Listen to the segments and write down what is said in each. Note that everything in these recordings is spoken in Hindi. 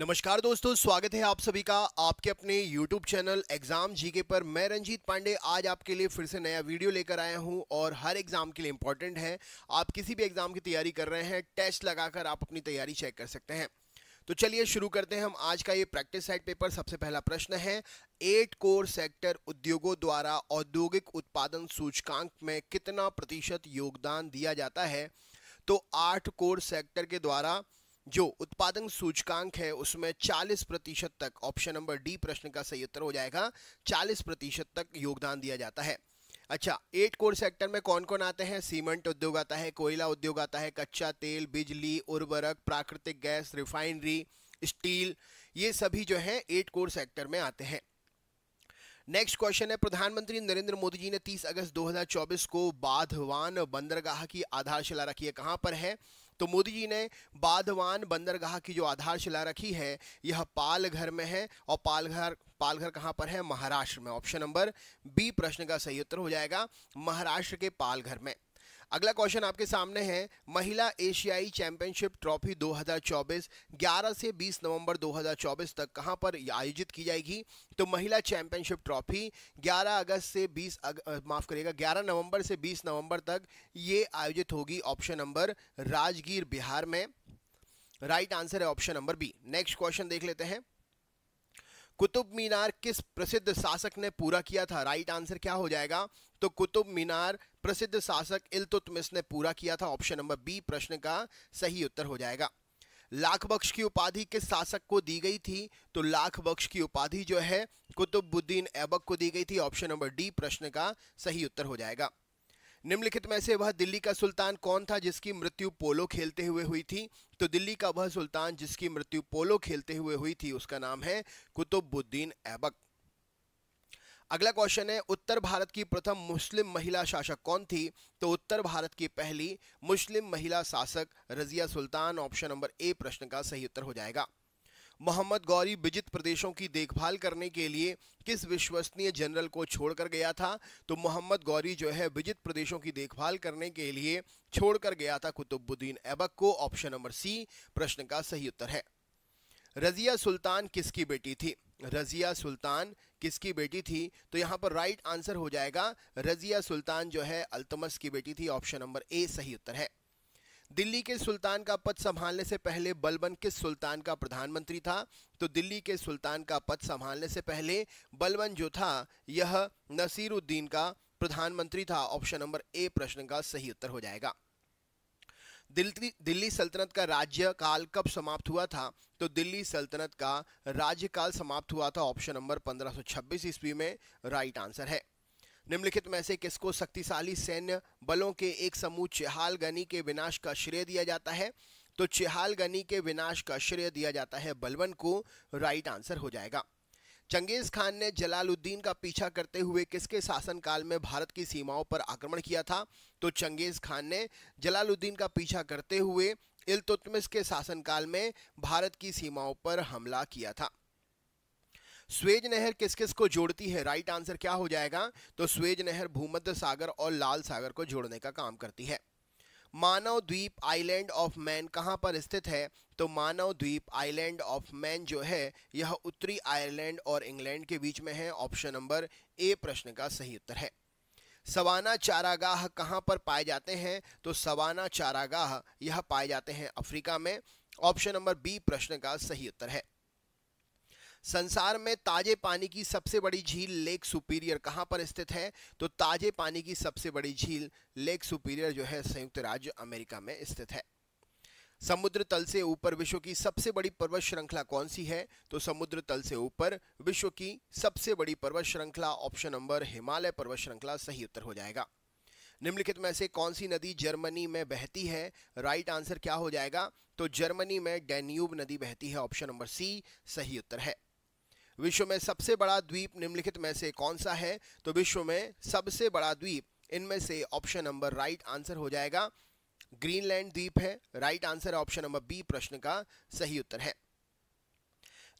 नमस्कार दोस्तों स्वागत है आप सभी का आपके अपने YouTube चैनल एग्जाम जीके पर मैं रंजीत पांडे आज आपके लिए फिर से नया वीडियो लेकर आया हूं और हर एग्जाम के लिए इंपॉर्टेंट है आप किसी भी एग्जाम की तैयारी कर रहे हैं टेस्ट लगाकर आप अपनी तैयारी चेक कर सकते हैं तो चलिए शुरू करते हैं हम आज का ये प्रैक्टिस साइड पेपर सबसे पहला प्रश्न है एट कोर सेक्टर उद्योगों द्वारा औद्योगिक उत्पादन सूचकांक में कितना प्रतिशत योगदान दिया जाता है तो आठ कोर सेक्टर के द्वारा जो उत्पादन सूचकांक है उसमें 40 प्रतिशत तक ऑप्शन नंबर डी प्रश्न का सही उत्तर हो जाएगा 40 प्रतिशत तक योगदान दिया जाता है अच्छा एट कोर सेक्टर में कौन कौन आते हैं सीमेंट उद्योग आता है कोयला उद्योग आता है कच्चा तेल बिजली उर्वरक प्राकृतिक गैस रिफाइनरी स्टील ये सभी जो है एट कोर सेक्टर में आते हैं नेक्स्ट क्वेश्चन है प्रधानमंत्री नरेंद्र मोदी जी ने 30 अगस्त 2024 को बाधवान बंदरगाह की आधारशिला रखी है कहां पर है तो मोदी जी ने बाधवान बंदरगाह की जो आधारशिला रखी है यह पालघर में है और पालघर पालघर कहाँ पर है महाराष्ट्र में ऑप्शन नंबर बी प्रश्न का सही उत्तर हो जाएगा महाराष्ट्र के पालघर में अगला क्वेश्चन आपके सामने है महिला एशियाई चैंपियनशिप ट्रॉफी 2024 11 से 20 नवंबर 2024 तक कहां पर आयोजित की जाएगी तो महिला चैंपियनशिप ट्रॉफी 11 अगस्त से 20 अग, माफ करिएगा 11 नवंबर से 20 नवंबर तक ये आयोजित होगी ऑप्शन नंबर राजगीर बिहार में राइट आंसर है option number B next question देख लेते हैं कुतुब मीनार किस प्रसिद्ध शासक ने पूरा किया था राइट आंसर क्या हो जाएगा तो कुतुब मीनार प्रसिद्ध शासक इलतुतमिस ने पूरा किया था ऑप्शन नंबर बी प्रश्न का सही उत्तर हो जाएगा लाख बख्श की उपाधि किस शासक को दी गई थी तो लाख बख्श की उपाधि जो है कुतुबुद्दीन ऐबक को दी गई थी ऑप्शन नंबर डी प्रश्न का सही उत्तर हो जाएगा निम्नलिखित में से वह दिल्ली का सुल्तान कौन था जिसकी मृत्यु पोलो खेलते हुए हुई थी तो दिल्ली का वह सुल्तान जिसकी मृत्यु पोलो खेलते हुए हुई थी उसका नाम है कुतुबुद्दीन ऐबक अगला क्वेश्चन है उत्तर भारत की प्रथम मुस्लिम महिला शासक कौन थी तो उत्तर भारत की पहली मुस्लिम महिला शासक Razia Sultan option number A प्रश्न का सही उत्तर हो जाएगा मोहम्मद गौरी विजित प्रदेशों की देखभाल करने के लिए किस विश्वसनीय जनरल को छोड़कर गया था तो मोहम्मद गौरी जो है विजित प्रदेशों की देखभाल करने के लिए छोड़कर गया था कुतुबुद्दीन ऐबक को ऑप्शन नंबर सी प्रश्न का सही उत्तर है रजिया सुल्तान किसकी बेटी थी रजिया सुल्तान किसकी बेटी थी तो यहाँ पर राइट आंसर हो जाएगा रजिया सुल्तान जो है अल्तमस की बेटी थी ऑप्शन नंबर ए सही उत्तर है दिल्ली के सुल्तान का पद संभालने से पहले बलबन किस सुल्तान का प्रधानमंत्री था तो दिल्ली के सुल्तान का पद संभालने से पहले बलबन जो था यह नसीरुद्दीन का प्रधानमंत्री था ऑप्शन नंबर ए प्रश्न का सही उत्तर हो जाएगा दिल्ली सल्तनत का राज्य काल कब समाप्त हुआ था तो दिल्ली सल्तनत का राज्यकाल समाप्त हुआ था ऑप्शन नंबर 1526 ईस्वी में राइट आंसर है निम्नलिखित में से किसको शक्तिशाली सैन्य बलों के एक समूह चेहाल गनी के विनाश का श्रेय दिया जाता है तो चेहाल गनी के विनाश का श्रेय दिया जाता है बलवन को राइट आंसर हो जाएगा चंगेज खान ने जलालुद्दीन का पीछा करते हुए किसके शासनकाल में भारत की सीमाओं पर आक्रमण किया था तो चंगेज खान ने जलालुद्दीन का पीछा करते हुए इलतुतमिस के शासनकाल में भारत की सीमाओं पर हमला किया था स्वेज नहर किस किस को जोड़ती है राइट आंसर क्या हो जाएगा तो स्वेज नहर भूमध्य सागर और लाल सागर को जोड़ने का काम करती है मानव द्वीप आइलैंड ऑफ मैन कहाँ पर स्थित है तो मानव द्वीप आइलैंड ऑफ मैन जो है यह उत्तरी आयरलैंड और इंग्लैंड के बीच में है ऑप्शन नंबर ए प्रश्न का सही उत्तर है सवाना चारागाह कहाँ पर पाए जाते हैं तो सवाना चारागाह यह पाए जाते हैं अफ्रीका में ऑप्शन नंबर बी प्रश्न का सही उत्तर है संसार में ताजे पानी की सबसे बड़ी झील लेक सुपीरियर कहां पर स्थित है तो ताजे पानी की सबसे बड़ी झील लेक सुपीरियर जो है संयुक्त राज्य अमेरिका में स्थित है समुद्र तल से ऊपर विश्व की सबसे बड़ी पर्वत श्रृंखला कौन सी है तो समुद्र तल से ऊपर विश्व की सबसे बड़ी पर्वत श्रृंखला ऑप्शन नंबर हिमालय पर्वत श्रृंखला सही उत्तर हो जाएगा निम्नलिखित में से कौन सी नदी जर्मनी में बहती है राइट आंसर क्या हो जाएगा तो जर्मनी में डेन्यूब नदी बहती है ऑप्शन नंबर सी सही उत्तर है विश्व में सबसे बड़ा द्वीप निम्नलिखित में से कौन सा है तो विश्व में सबसे बड़ा द्वीप इनमें से ऑप्शन नंबर राइट आंसर हो जाएगा ग्रीनलैंड द्वीप है right answer option number B प्रश्न का सही उत्तर है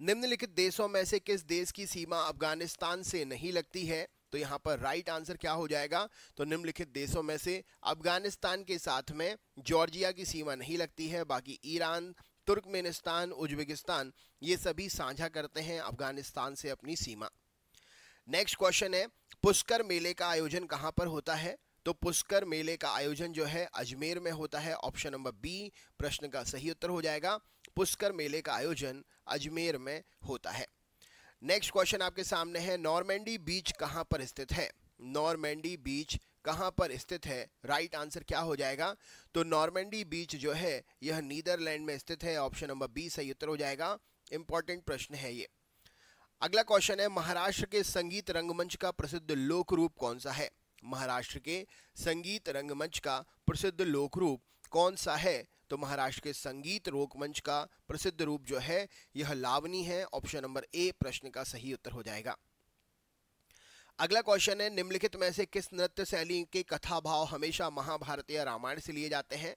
निम्नलिखित देशों में से किस देश की सीमा अफगानिस्तान से नहीं लगती है तो यहाँ पर राइट आंसर क्या हो जाएगा तो निम्नलिखित देशों में से अफगानिस्तान के साथ में जॉर्जिया की सीमा नहीं लगती है बाकी ईरान तुर्कमेनिस्तान उज्बेकिस्तान ये सभी साझा करते हैं अफगानिस्तान से अपनी सीमा नेक्स्ट क्वेश्चन है पुष्कर मेले का आयोजन कहाँ पर होता है तो पुष्कर मेले का आयोजन जो है अजमेर में होता है ऑप्शन नंबर बी प्रश्न का सही उत्तर हो जाएगा पुष्कर मेले का आयोजन अजमेर में होता है नेक्स्ट क्वेश्चन आपके सामने है नॉर्मेंडी बीच कहाँ पर स्थित है नॉर्मेंडी बीच कहां पर स्थित है राइट आंसर क्या हो जाएगा तो नॉर्मेंडी बीच जो है यह नीदरलैंड में स्थित है ऑप्शन नंबर बी सही उत्तर हो जाएगा इंपॉर्टेंट प्रश्न है ये अगला क्वेश्चन है महाराष्ट्र के संगीत रंगमंच का प्रसिद्ध लोक रूप कौन सा है महाराष्ट्र के संगीत रंगमंच का प्रसिद्ध लोक रूप कौन सा है तो महाराष्ट्र के संगीत रोकमंच का प्रसिद्ध रूप जो है यह लावनी है ऑप्शन नंबर ए प्रश्न का सही उत्तर हो जाएगा अगला क्वेश्चन है निम्नलिखित में से किस नृत्य शैली के कथा भाव हमेशा महाभारत या रामायण से लिए जाते हैं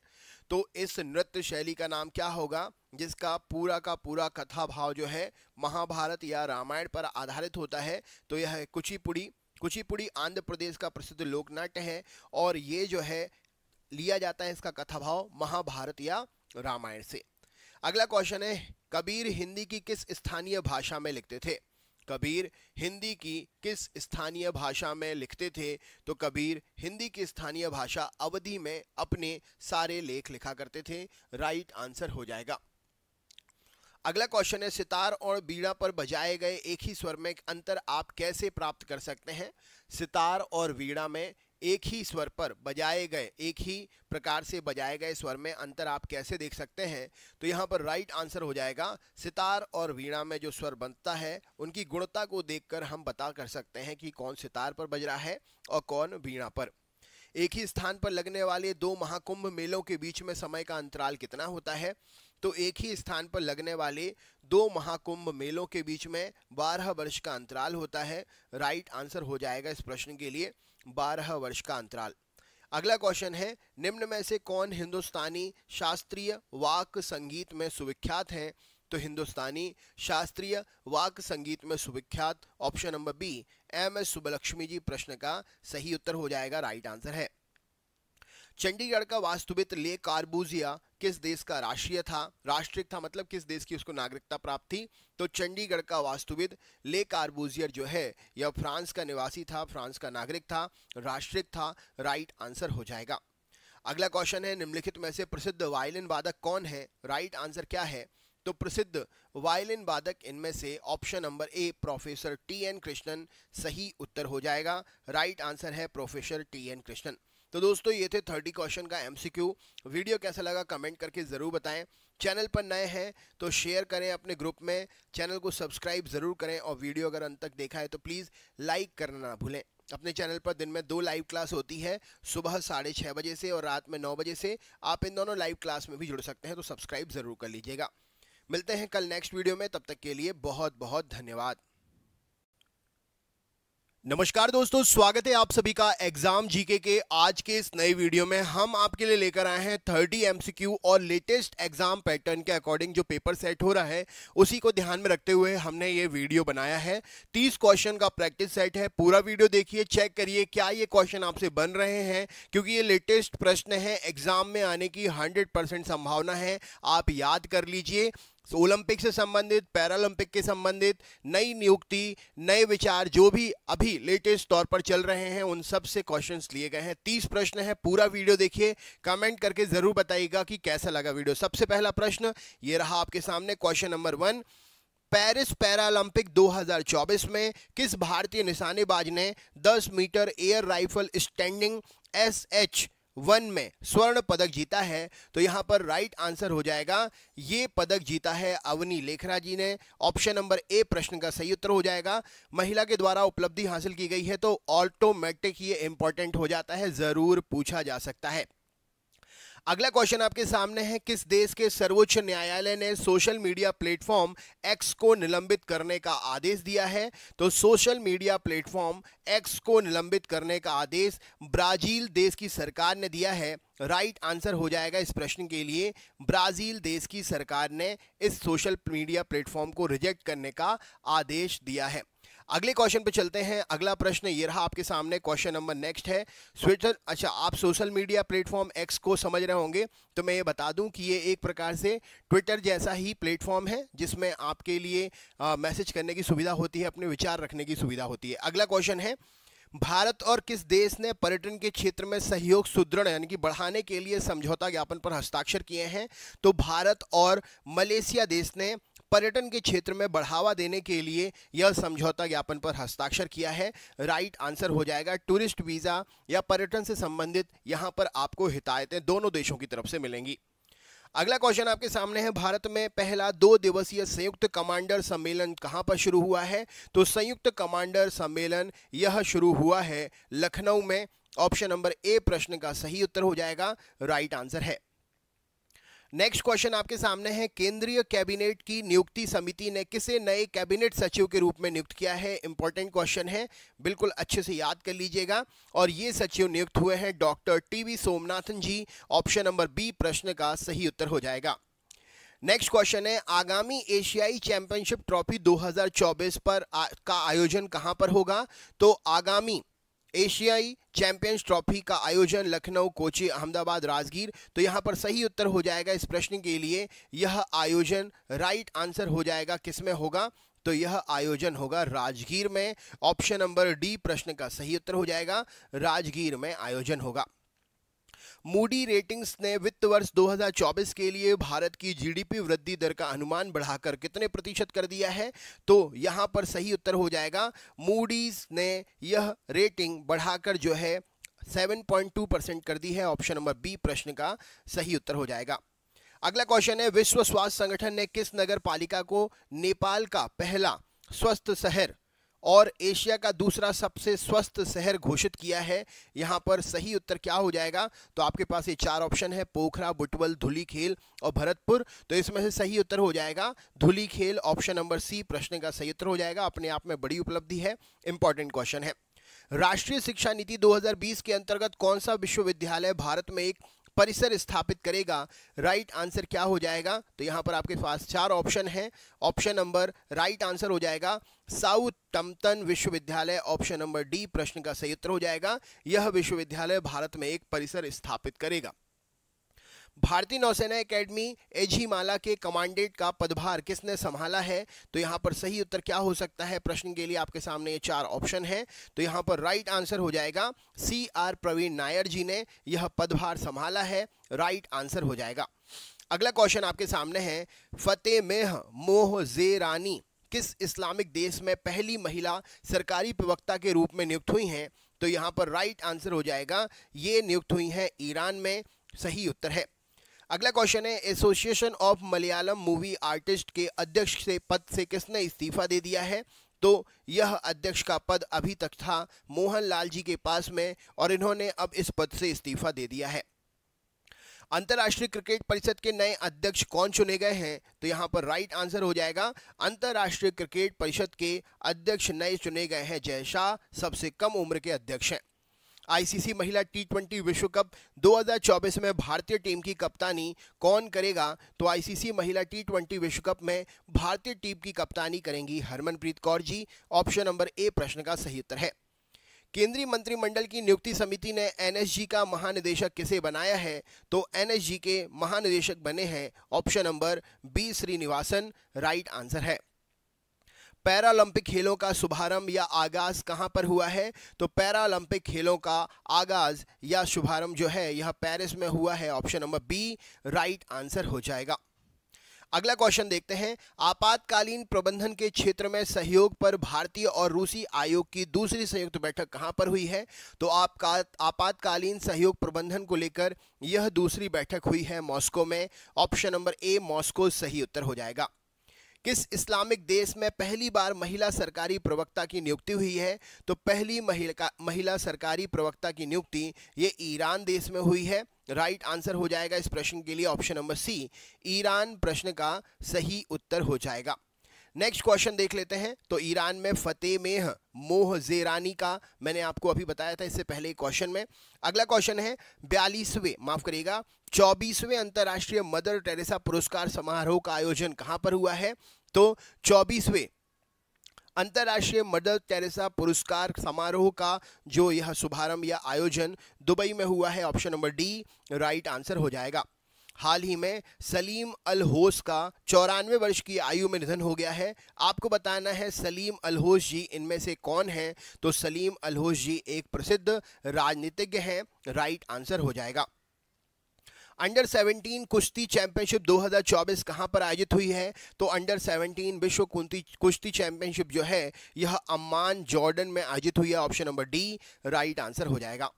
तो इस नृत्य शैली का नाम क्या होगा जिसका पूरा का पूरा कथा भाव जो है महाभारत या रामायण पर आधारित होता है तो यह है कुचिपुड़ी कुचिपुड़ी आंध्र प्रदेश का प्रसिद्ध लोकनाट्य है और ये जो है लिया जाता है इसका कथा भाव महाभारत या रामायण से अगला क्वेश्चन है कबीर हिंदी की किस स्थानीय भाषा में लिखते थे कबीर हिंदी की किस स्थानीय भाषा में लिखते थे तो कबीर हिंदी की स्थानीय भाषा अवधि में अपने सारे लेख लिखा करते थे राइट आंसर हो जाएगा अगला क्वेश्चन है सितार और बीड़ा पर बजाए गए एक ही स्वर में अंतर आप कैसे प्राप्त कर सकते हैं सितार और वीणा में एक ही स्वर पर बजाए गए एक ही प्रकार से बजाए गए स्वर में अंतर आप कैसे देख सकते हैं तो यहाँ पर राइट आंसर हो जाएगा सितार और वीणा में जो स्वर बनता है उनकी गुणता को देखकर हम बता कर सकते हैं कि कौन सितार पर बज रहा है और कौन वीणा पर एक ही स्थान पर लगने वाले दो महाकुंभ मेलों के बीच में समय का अंतराल कितना होता है तो एक ही स्थान पर लगने वाले दो महाकुंभ मेलों के बीच में बारह वर्ष का अंतराल होता है राइट आंसर हो जाएगा इस प्रश्न के लिए बारह वर्ष का अंतराल अगला क्वेश्चन है निम्न में से कौन हिंदुस्तानी शास्त्रीय वाक संगीत में सुविख्यात हैं तो हिंदुस्तानी शास्त्रीय वाक संगीत में सुविख्यात option number B M S Subbulakshmi ji प्रश्न का सही उत्तर हो जाएगा राइट आंसर है चंडीगढ़ का वास्तुविद ले कार्बूजिया किस देश का राष्ट्रीय था राष्ट्रिक था मतलब किस देश की उसको नागरिकता प्राप्त थी तो चंडीगढ़ का वास्तुविद ले कार्बूजियर जो है यह फ्रांस का निवासी था फ्रांस का नागरिक था राष्ट्रिक था राइट आंसर हो जाएगा अगला क्वेश्चन है निम्नलिखित में से प्रसिद्ध वायलिन वादक कौन है राइट आंसर क्या है तो प्रसिद्ध वायलिन वादक इनमें से option number A professor T N Krishnan सही उत्तर हो जाएगा राइट आंसर है प्रोफेसर टी एन कृष्णन तो दोस्तों ये थे थर्टी क्वेश्चन का एमसीक्यू वीडियो कैसा लगा कमेंट करके ज़रूर बताएं चैनल पर नए हैं तो शेयर करें अपने ग्रुप में चैनल को सब्सक्राइब ज़रूर करें और वीडियो अगर अंत तक देखा है तो प्लीज़ लाइक करना ना भूलें अपने चैनल पर दिन में दो लाइव क्लास होती है सुबह साढ़े छः बजे से और रात में नौ बजे से आप इन दोनों लाइव क्लास में भी जुड़ सकते हैं तो सब्सक्राइब ज़रूर कर लीजिएगा मिलते हैं कल नेक्स्ट वीडियो में तब तक के लिए बहुत बहुत धन्यवाद नमस्कार दोस्तों स्वागत है आप सभी का एग्जाम जीके के आज के इस नए वीडियो में हम आपके लिए लेकर आए हैं 30 एमसीक्यू और लेटेस्ट एग्जाम पैटर्न के अकॉर्डिंग जो पेपर सेट हो रहा है उसी को ध्यान में रखते हुए हमने ये वीडियो बनाया है 30 क्वेश्चन का प्रैक्टिस सेट है पूरा वीडियो देखिए चेक करिए क्या ये क्वेश्चन आपसे बन रहे हैं क्योंकि ये लेटेस्ट प्रश्न है एग्जाम में आने की हंड्रेड संभावना है आप याद कर लीजिए ओलंपिक से संबंधित पैरालंपिक के संबंधित नई नियुक्ति नए विचार जो भी अभी लेटेस्ट तौर पर चल रहे हैं उन सब से क्वेश्चन लिए गए हैं तीस प्रश्न है पूरा वीडियो देखिए कमेंट करके जरूर बताइएगा कि कैसा लगा वीडियो सबसे पहला प्रश्न ये रहा आपके सामने question number one Paris Paralympic 2024 में किस भारतीय निशानेबाज ने 10 metre air rifle standing S H one में स्वर्ण पदक जीता है तो यहां पर राइट आंसर हो जाएगा ये पदक जीता है अवनी लेखरा जी ने ऑप्शन नंबर ए प्रश्न का सही उत्तर हो जाएगा महिला के द्वारा उपलब्धि हासिल की गई है तो ऑटोमेटिक ये इंपॉर्टेंट हो जाता है ज़रूर पूछा जा सकता है अगला क्वेश्चन आपके सामने है किस देश के सर्वोच्च न्यायालय ने सोशल मीडिया प्लेटफॉर्म एक्स को निलंबित करने का आदेश दिया है तो सोशल मीडिया प्लेटफॉर्म एक्स को निलंबित करने का आदेश ब्राजील देश की सरकार ने दिया है राइट right आंसर हो जाएगा इस प्रश्न के लिए ब्राज़ील देश की सरकार ने इस सोशल मीडिया प्लेटफॉर्म को रिजेक्ट करने का आदेश दिया है अगले क्वेश्चन पे चलते हैं अगला प्रश्न ये रहा आपके सामने क्वेश्चन नंबर नेक्स्ट है स्विटर अच्छा आप सोशल मीडिया प्लेटफॉर्म एक्स को समझ रहे होंगे तो मैं ये बता दूं कि ये एक प्रकार से ट्विटर जैसा ही प्लेटफॉर्म है जिसमें आपके लिए मैसेज करने की सुविधा होती है अपने विचार रखने की सुविधा होती है अगला क्वेश्चन है भारत और किस देश ने पर्यटन के क्षेत्र में सहयोग सुदृढ़ यानी कि बढ़ाने के लिए समझौता ज्ञापन पर हस्ताक्षर किए हैं तो भारत और मलेशिया देश ने पर्यटन के क्षेत्र में बढ़ावा देने के लिए यह समझौता ज्ञापन पर हस्ताक्षर किया है राइट आंसर हो जाएगा टूरिस्ट वीजा या पर्यटन से संबंधित यहाँ पर आपको हितायतें दोनों देशों की तरफ से मिलेंगी अगला क्वेश्चन आपके सामने है भारत में पहला दो दिवसीय संयुक्त कमांडर सम्मेलन कहां पर शुरू हुआ है तो संयुक्त कमांडर सम्मेलन यह शुरू हुआ है लखनऊ में ऑप्शन नंबर ए प्रश्न का सही उत्तर हो जाएगा राइट आंसर है नेक्स्ट क्वेश्चन आपके सामने है केंद्रीय कैबिनेट की नियुक्ति समिति ने किसे नए कैबिनेट सचिव के रूप में नियुक्त किया है इंपॉर्टेंट क्वेश्चन है बिल्कुल अच्छे से याद कर लीजिएगा और ये सचिव नियुक्त हुए हैं doctor T V Somanathan ji option number B प्रश्न का सही उत्तर हो जाएगा नेक्स्ट क्वेश्चन है आगामी एशियाई चैंपियनशिप ट्रॉफी 2024 पर आ, का आयोजन कहां पर होगा तो आगामी एशियाई चैंपियंस ट्रॉफी का आयोजन लखनऊ कोची अहमदाबाद राजगीर तो यहाँ पर सही उत्तर हो जाएगा इस प्रश्न के लिए यह आयोजन राइट आंसर हो जाएगा किसमें होगा तो यह आयोजन होगा राजगीर में ऑप्शन नंबर डी प्रश्न का सही उत्तर हो जाएगा राजगीर में आयोजन होगा मूडी रेटिंग्स ने वित्त वर्ष 2024 के लिए भारत की जीडीपी वृद्धि दर का अनुमान बढ़ाकर कितने प्रतिशत कर दिया है तो यहां पर सही उत्तर हो जाएगा मूडीज ने यह रेटिंग बढ़ाकर जो है 7.2 परसेंट कर दी है ऑप्शन नंबर बी प्रश्न का सही उत्तर हो जाएगा अगला क्वेश्चन है विश्व स्वास्थ्य संगठन ने किस नगर पालिका को नेपाल का पहला स्वस्थ शहर और एशिया का दूसरा सबसे स्वस्थ शहर घोषित किया है यहाँ पर सही उत्तर क्या हो जाएगा तो आपके पास ये चार ऑप्शन है पोखरा बुटवल धुली खेल और भरतपुर तो इसमें से सही उत्तर हो जाएगा खेल ऑप्शन नंबर सी प्रश्न का सही उत्तर हो जाएगा अपने आप में बड़ी उपलब्धि है इंपॉर्टेंट क्वेश्चन है राष्ट्रीय शिक्षा नीति 2020 के अंतर्गत कौन सा विश्वविद्यालय भारत में एक परिसर स्थापित करेगा राइट आंसर क्या हो जाएगा तो यहाँ पर आपके पास चार ऑप्शन है ऑप्शन नंबर राइट आंसर हो जाएगा साउथ टमटन विश्वविद्यालय ऑप्शन नंबर डी प्रश्न का सही उत्तर हो जाएगा यह विश्वविद्यालय भारत में एक परिसर स्थापित करेगा भारतीय नौसेना एकेडमी माला के कमांडेंट का पदभार किसने संभाला है तो यहां पर सही उत्तर क्या हो सकता है प्रश्न के लिए आपके सामने ये चार ऑप्शन है तो यहां पर राइट आंसर हो जाएगा सी आर प्रवीण नायर जी ने यह पदभार संभाला है राइट आंसर हो जाएगा अगला क्वेश्चन आपके सामने है फतेह मेह मोह जेरानी किस इस्लामिक देश में पहली महिला सरकारी प्रवक्ता के रूप में नियुक्त हुई हैं तो यहाँ पर राइट आंसर हो जाएगा ये नियुक्त हुई हैं ईरान में सही उत्तर है अगला क्वेश्चन है association of Malayalam movie artist के अध्यक्ष से पद से किसने इस्तीफा दे दिया है तो यह अध्यक्ष का पद अभी तक था मोहन लाल जी के पास में और इन्होंने अब इस पद से इस्तीफा दे दिया है अंतर्राष्ट्रीय क्रिकेट परिषद के नए अध्यक्ष कौन चुने गए हैं तो यहाँ पर राइट आंसर हो जाएगा अंतर्राष्ट्रीय क्रिकेट परिषद के अध्यक्ष नए चुने गए हैं जय शाह सबसे कम उम्र के अध्यक्ष हैं आईसीसी महिला टी ट्वेंटी विश्व कप 2024 में भारतीय टीम की कप्तानी कौन करेगा तो आईसीसी महिला टी ट्वेंटी विश्व कप में भारतीय टीम की कप्तानी करेंगी Harmanpreet Kaur ji option number A प्रश्न का सही उत्तर है केंद्रीय मंत्रिमंडल की नियुक्ति समिति ने एनएसजी का महानिदेशक किसे बनाया है तो एनएसजी के महानिदेशक बने हैं option number B Srinivasan right answer है पैरालंपिक खेलों का शुभारंभ या आगाज कहां पर हुआ है तो पैरालंपिक खेलों का आगाज या शुभारंभ जो है यह पेरिस में हुआ है option number B right answer हो जाएगा अगला क्वेश्चन देखते हैं आपातकालीन प्रबंधन के क्षेत्र में सहयोग पर भारतीय और रूसी आयोग की दूसरी संयुक्त बैठक कहां पर हुई है तो आपका आपातकालीन सहयोग प्रबंधन को लेकर यह दूसरी बैठक हुई है मॉस्को में ऑप्शन नंबर ए मॉस्को सही उत्तर हो जाएगा किस इस्लामिक देश में पहली बार महिला सरकारी प्रवक्ता की नियुक्ति हुई है तो पहली महिला महिला सरकारी प्रवक्ता की नियुक्ति ये ईरान देश में हुई है राइट आंसर हो जाएगा इस प्रश्न के लिए ऑप्शन नंबर सी ईरान प्रश्न का सही उत्तर हो जाएगा नेक्स्ट क्वेश्चन देख लेते हैं तो ईरान में फतेह मेह मोह जेरानी का मैंने आपको अभी बताया था इससे पहले क्वेश्चन में अगला क्वेश्चन है बयालीसवें माफ करिएगा चौबीसवें अंतर्राष्ट्रीय मदर टेरेसा पुरस्कार समारोह का आयोजन कहाँ पर हुआ है तो चौबीसवें अंतर्राष्ट्रीय मदर टेरेसा पुरस्कार समारोह का जो यह शुभारंभ या आयोजन दुबई में हुआ है option number D right answer हो जाएगा हाल ही में सलीम अल होस का चौरानवे वर्ष की आयु में निधन हो गया है आपको बताना है सलीम अल होस जी इनमें से कौन हैं तो सलीम अल होस जी एक प्रसिद्ध राजनीतिज्ञ हैं राइट आंसर हो जाएगा अंडर 17 कुश्ती चैंपियनशिप 2024 कहां पर आयोजित हुई है तो अंडर 17 विश्व कुश्ती चैंपियनशिप जो है यह अम्मान जॉर्डन में आयोजित हुई है option number D right answer हो जाएगा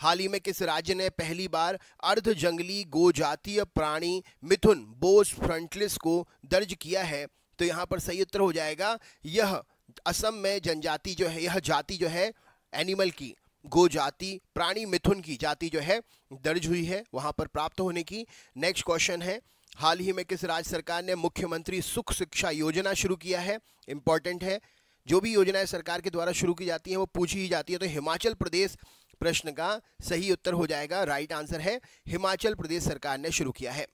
हाल ही में किस राज्य ने पहली बार अर्ध जंगली गोजातीय प्राणी मिथुन बोस फ्रंटलिस को दर्ज किया है तो यहाँ पर सही उत्तर हो जाएगा यह असम में जनजाति जो है यह जाति जो है एनिमल की गो जाति प्राणी मिथुन की जाति जो है दर्ज हुई है वहां पर प्राप्त होने की नेक्स्ट क्वेश्चन है हाल ही में किस राज्य सरकार ने मुख्यमंत्री सुख शिक्षा योजना शुरू किया है इंपॉर्टेंट है जो भी योजनाएं सरकार के द्वारा शुरू की जाती हैं वो पूछी ही जाती है तो हिमाचल प्रदेश प्रश्न का सही उत्तर हो जाएगा राइट आंसर है हिमाचल प्रदेश सरकार ने शुरू किया है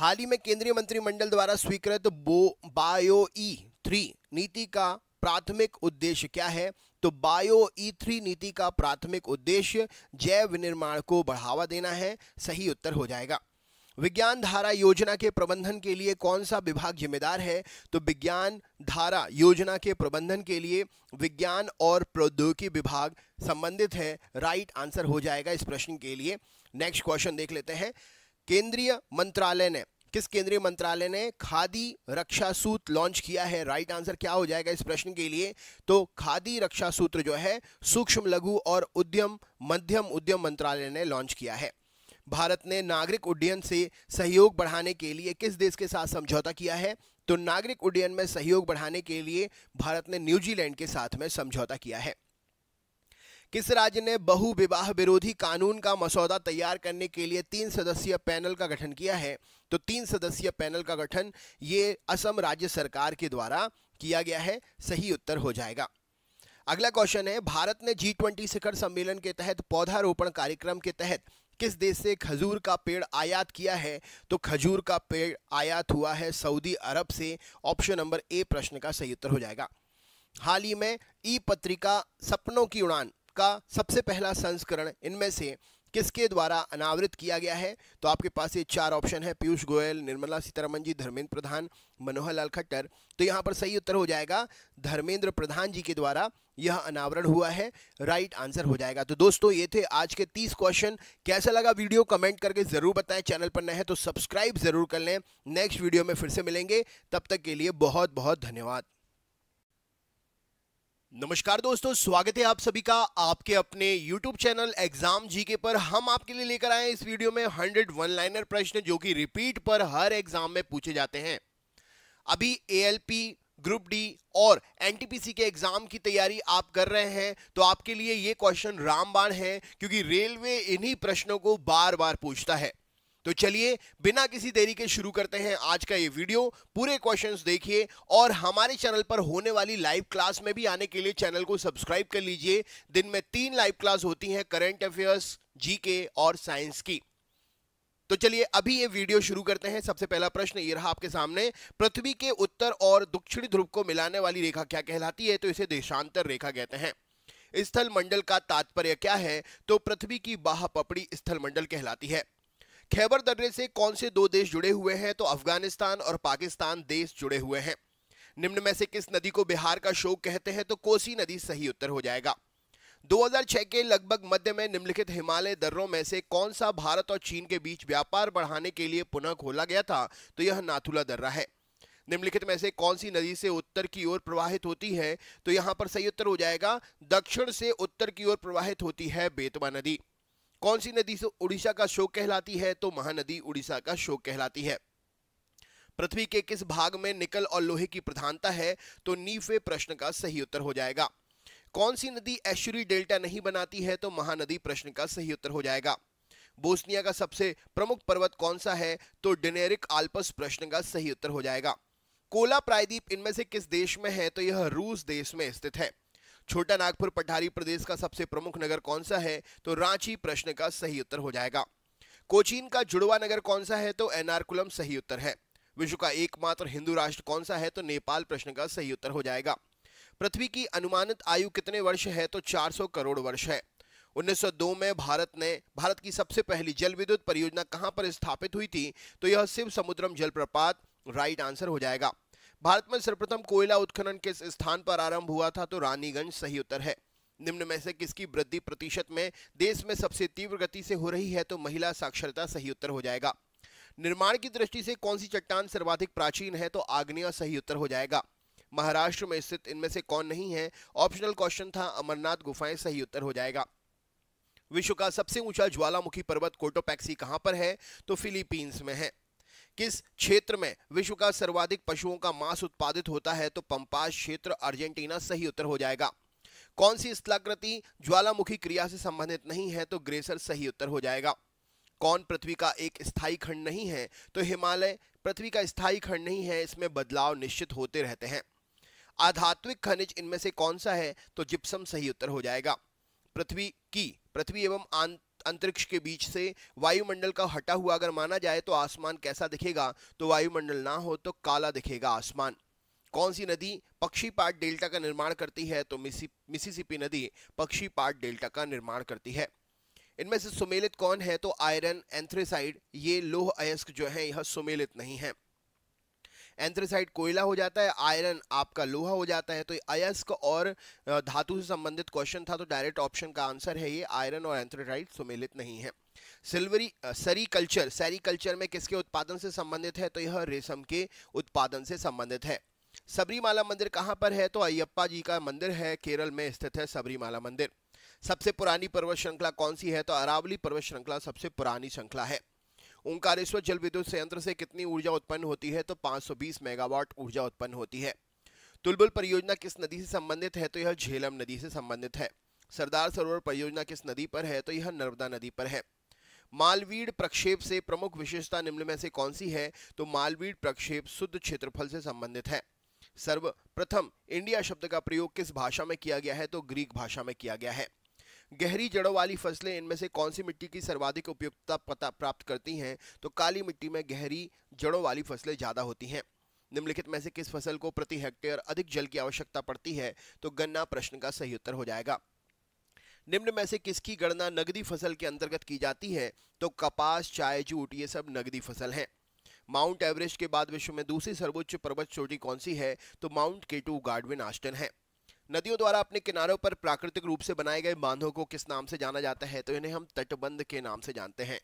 हाल ही में केंद्रीय मंत्रिमंडल द्वारा स्वीकृत बो बायो ई थ्री नीति का प्राथमिक उद्देश्य क्या है तो बायो ई थ्री नीति का प्राथमिक उद्देश्य जैव निर्माण को बढ़ावा देना है सही उत्तर हो जाएगा विज्ञान धारा योजना के प्रबंधन के लिए कौन सा विभाग जिम्मेदार है तो विज्ञान धारा योजना के प्रबंधन के लिए विज्ञान और प्रौद्योगिकी विभाग संबंधित है राइट आंसर हो जाएगा इस प्रश्न के लिए नेक्स्ट क्वेश्चन देख लेते हैं केंद्रीय मंत्रालय ने किस केंद्रीय मंत्रालय ने खादी रक्षा सूत्र लॉन्च किया है राइट आंसर क्या हो जाएगा इस प्रश्न के लिए तो खादी रक्षा सूत्र जो है सूक्ष्म लघु और उद्यम मध्यम उद्यम मंत्रालय ने लॉन्च किया है भारत ने नागरिक उड्डयन से सहयोग बढ़ाने के लिए किस देश के साथ समझौता किया है तो नागरिक उड्डयन में सहयोग बढ़ाने के लिए भारत ने न्यूजीलैंड के साथ में समझौता किया है किस राज्य ने बहु विवाह विरोधी कानून का मसौदा तैयार करने के लिए तीन सदस्यीय पैनल का गठन किया है तो तीन सदस्यीय पैनल का गठन ये असम राज्य सरकार के द्वारा किया गया है सही उत्तर हो जाएगा अगला क्वेश्चन है भारत ने जी ट्वेंटी शिखर सम्मेलन के तहत पौधारोपण कार्यक्रम के तहत किस देश से खजूर का पेड़ आयात किया है तो खजूर का पेड़ आयात हुआ है सऊदी अरब से ऑप्शन नंबर ए प्रश्न का सही उत्तर हो जाएगा हाल ही में ई पत्रिका सपनों की उड़ान का सबसे पहला संस्करण इनमें से किसके द्वारा अनावृत किया गया है तो आपके पास ये चार ऑप्शन है पीयूष गोयल निर्मला सीतारमन जी धर्मेंद्र प्रधान मनोहर लाल खट्टर तो यहाँ पर सही उत्तर हो जाएगा धर्मेंद्र प्रधान जी के द्वारा यह अनावरण हुआ है राइट आंसर हो जाएगा तो दोस्तों ये थे आज के तीस क्वेश्चन कैसा लगा वीडियो कमेंट करके ज़रूर बताएं चैनल पर नए हैं तो सब्सक्राइब ज़रूर कर लें नेक्स्ट वीडियो में फिर से मिलेंगे तब तक के लिए बहुत बहुत धन्यवाद नमस्कार दोस्तों स्वागत है आप सभी का आपके अपने YouTube चैनल एग्जाम जीके पर हम आपके लिए लेकर आए इस वीडियो में 100 वन लाइनर प्रश्न जो कि रिपीट पर हर एग्जाम में पूछे जाते हैं अभी एएलपी ग्रुप डी और एनटीपीसी के एग्जाम की तैयारी आप कर रहे हैं तो आपके लिए ये क्वेश्चन रामबाण है क्योंकि रेलवे इन्हीं प्रश्नों को बार बार पूछता है तो चलिए बिना किसी देरी के शुरू करते हैं आज का ये वीडियो पूरे क्वेश्चंस देखिए और हमारे चैनल पर होने वाली लाइव क्लास में भी आने के लिए चैनल को सब्सक्राइब कर लीजिए दिन में तीन लाइव क्लास होती हैं करंट अफेयर्स जीके और साइंस की तो चलिए अभी ये वीडियो शुरू करते हैं सबसे पहला प्रश्न ये रहा आपके सामने पृथ्वी के उत्तर और दक्षिणी ध्रुव को मिलाने वाली रेखा क्या कहलाती है तो इसे देशांतर रेखा कहते हैं स्थल मंडल का तात्पर्य क्या है तो पृथ्वी की बाह पपड़ी स्थल मंडल कहलाती है खैबर दर्रे से कौन से दो देश जुड़े हुए हैं तो अफगानिस्तान और पाकिस्तान देश जुड़े हुए हैं निम्न में से किस नदी को बिहार का शोक कहते हैं तो कोसी नदी सही उत्तर हो जाएगा 2006 के लगभग मध्य में निम्नलिखित हिमालय दर्रों में से कौन सा भारत और चीन के बीच व्यापार बढ़ाने के लिए पुनः खोला गया था तो यह नाथुला दर्रा है निम्नलिखित में से कौन सी नदी से उत्तर की ओर प्रवाहित होती है तो यहाँ पर सही उत्तर हो जाएगा दक्षिण से उत्तर की ओर प्रवाहित होती है बेतवा नदी कौन सी नदी उड़ीसा का शोक कहलाती है तो महानदी उड़ीसा का शोक कहलाती है पृथ्वी के किस भाग में निकल और लोहे की प्रधानता है तो नीफे प्रश्न का सही उत्तर हो जाएगा कौन सी नदी ऐश्वरी डेल्टा नहीं बनाती है तो महानदी प्रश्न का सही उत्तर हो जाएगा बोस्निया का सबसे प्रमुख पर्वत कौन सा है तो डेनेरिक आल्पस प्रश्न का सही उत्तर हो जाएगा कोला प्रायद्वीप इनमें से किस देश में है तो यह रूस देश में स्थित है छोटा नागपुर पठारी प्रदेश का सबसे प्रमुख नगर कौन सा है तो रांची प्रश्न का सही उत्तर हो जाएगा कोचीन का जुड़वा नगर कौन सा है तो एनारकुलम सही उत्तर है विश्व का एकमात्र हिंदू राष्ट्र कौन सा है तो नेपाल प्रश्न का सही उत्तर हो जाएगा पृथ्वी की अनुमानित आयु कितने वर्ष है तो 400 करोड़ वर्ष है 1902 में भारत ने भारत की सबसे पहली जल विद्युत परियोजना कहां पर स्थापित हुई थी तो यह शिव समुद्रम जलप्रपात राइट आंसर हो जाएगा भारत में सर्वप्रथम कोयला उत्खनन किस स्थान पर आरंभ हुआ था तो रानीगंज सही उत्तर है निम्न में से किसकी वृद्धि प्रतिशत में देश में सबसे तीव्र गति से हो रही है तो महिला साक्षरता सही उत्तर हो जाएगा निर्माण की दृष्टि से कौन सी चट्टान सर्वाधिक प्राचीन है तो आग्नेय सही उत्तर हो जाएगा महाराष्ट्र में स्थित इनमें से कौन नहीं है ऑप्शनल क्वेश्चन था अमरनाथ गुफाएं सही उत्तर हो जाएगा विश्व का सबसे ऊंचा ज्वालामुखी पर्वत कोटोपैक्सी कहां पर है तो फिलीपींस में है किस क्षेत्र में विश्व का सर्वाधिक पशुओं का मांस उत्पादित होता है तो पंपास क्षेत्र अर्जेंटीना सही उत्तर हो जाएगा कौन सी स्थलाकृति ज्वालामुखी क्रिया से संबंधित नहीं है तो ग्रेसर सही उत्तर हो जाएगा कौन पृथ्वी का एक स्थायी खंड नहीं है तो हिमालय पृथ्वी का स्थायी खंड नहीं है इसमें बदलाव निश्चित होते रहते हैं आधात्विक खनिज इनमें से कौन सा है तो जिप्सम सही उत्तर हो जाएगा पृथ्वी की पृथ्वी एवं अंतरिक्ष के बीच से वायुमंडल का हटा हुआ अगर माना जाए तो आसमान कैसा दिखेगा तो वायुमंडल ना हो तो काला दिखेगा आसमान कौन सी नदी पक्षी डेल्टा का निर्माण करती है तो मिसी, मिसिसिपी नदी पक्षी डेल्टा का निर्माण करती है इनमें से सुमेलित कौन है तो आयरन एंथ्रेसाइड ये लोह अयस्क जो है यह सुमेलित नहीं है एंथ्रेसाइट कोयला हो जाता है आयरन आपका लोहा हो जाता है तो अयस्क और धातु से संबंधित क्वेश्चन था तो डायरेक्ट ऑप्शन का आंसर है ये आयरन और एंथ्रेसाइट सुमेलित नहीं है सिल्वरी सैरी कल्चर में किसके उत्पादन से संबंधित है तो यह रेशम के उत्पादन से संबंधित है सबरीमाला मंदिर कहाँ पर है तो अयप्पा जी का मंदिर है केरल में स्थित है सबरीमाला मंदिर सबसे पुरानी पर्वत श्रृंखला कौन सी है तो अरावली पर्वत श्रृंखला सबसे पुरानी श्रृंखला है ओंकारेश्वर जल विद्युत संयंत्र से कितनी ऊर्जा उत्पन्न होती है तो 520 मेगावाट ऊर्जा उत्पन्न होती है तुलबुल परियोजना किस नदी से संबंधित है तो यह झेलम नदी से संबंधित है सरदार सरोवर परियोजना किस नदी पर है तो यह नर्मदा नदी पर है मालवीड प्रक्षेप से प्रमुख विशेषता निम्न में से कौन सी है तो मालवीड प्रक्षेप शुद्ध क्षेत्रफल से संबंधित है सर्वप्रथम इंडिया शब्द का प्रयोग किस भाषा में किया गया है तो ग्रीक भाषा में किया गया है गहरी जड़ों वाली फसलें इनमें से कौन सी मिट्टी की सर्वाधिक उपयुक्तता प्राप्त करती हैं तो काली मिट्टी में गहरी जड़ों वाली फसलें ज़्यादा होती हैं निम्नलिखित में से किस फसल को प्रति हेक्टेयर अधिक जल की आवश्यकता पड़ती है तो गन्ना प्रश्न का सही उत्तर हो जाएगा निम्न में से किसकी गणना नगदी फसल के अंतर्गत की जाती है तो कपास चाय जूट ये सब नगदी फसल हैं माउंट एवरेस्ट के बाद विश्व में दूसरी सर्वोच्च पर्वत चोटी कौन सी है तो माउंट केटू गार्डविन आस्टन है नदियों द्वारा अपने किनारों पर प्राकृतिक रूप से बनाए गए बांधों को किस नाम से जाना जाता है तो इन्हें हम तटबंध के नाम से जानते हैं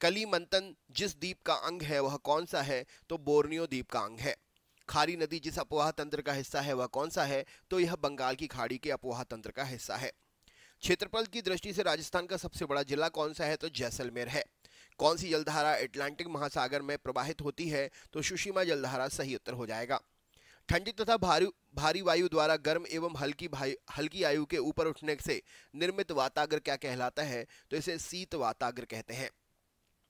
कली मंथन जिस द्वीप का अंग है वह कौन सा है तो बोर्नियो द्वीप का अंग है खारी नदी जिस अपवाह तंत्र का हिस्सा है वह कौन सा है तो यह बंगाल की खाड़ी के अपवाह तंत्र का हिस्सा है क्षेत्रफल की दृष्टि से राजस्थान का सबसे बड़ा जिला कौन सा है तो जैसलमेर है कौन सी जलधारा एटलांटिक महासागर में प्रवाहित होती है तो सुशीमा जलधारा सही उत्तर हो जाएगा ठंडी तथा भारी भारी वायु द्वारा गर्म एवं हल्की हल्की आयु के ऊपर उठने से निर्मित वाताग्र क्या कहलाता है तो इसे शीत वाताग्र कहते हैं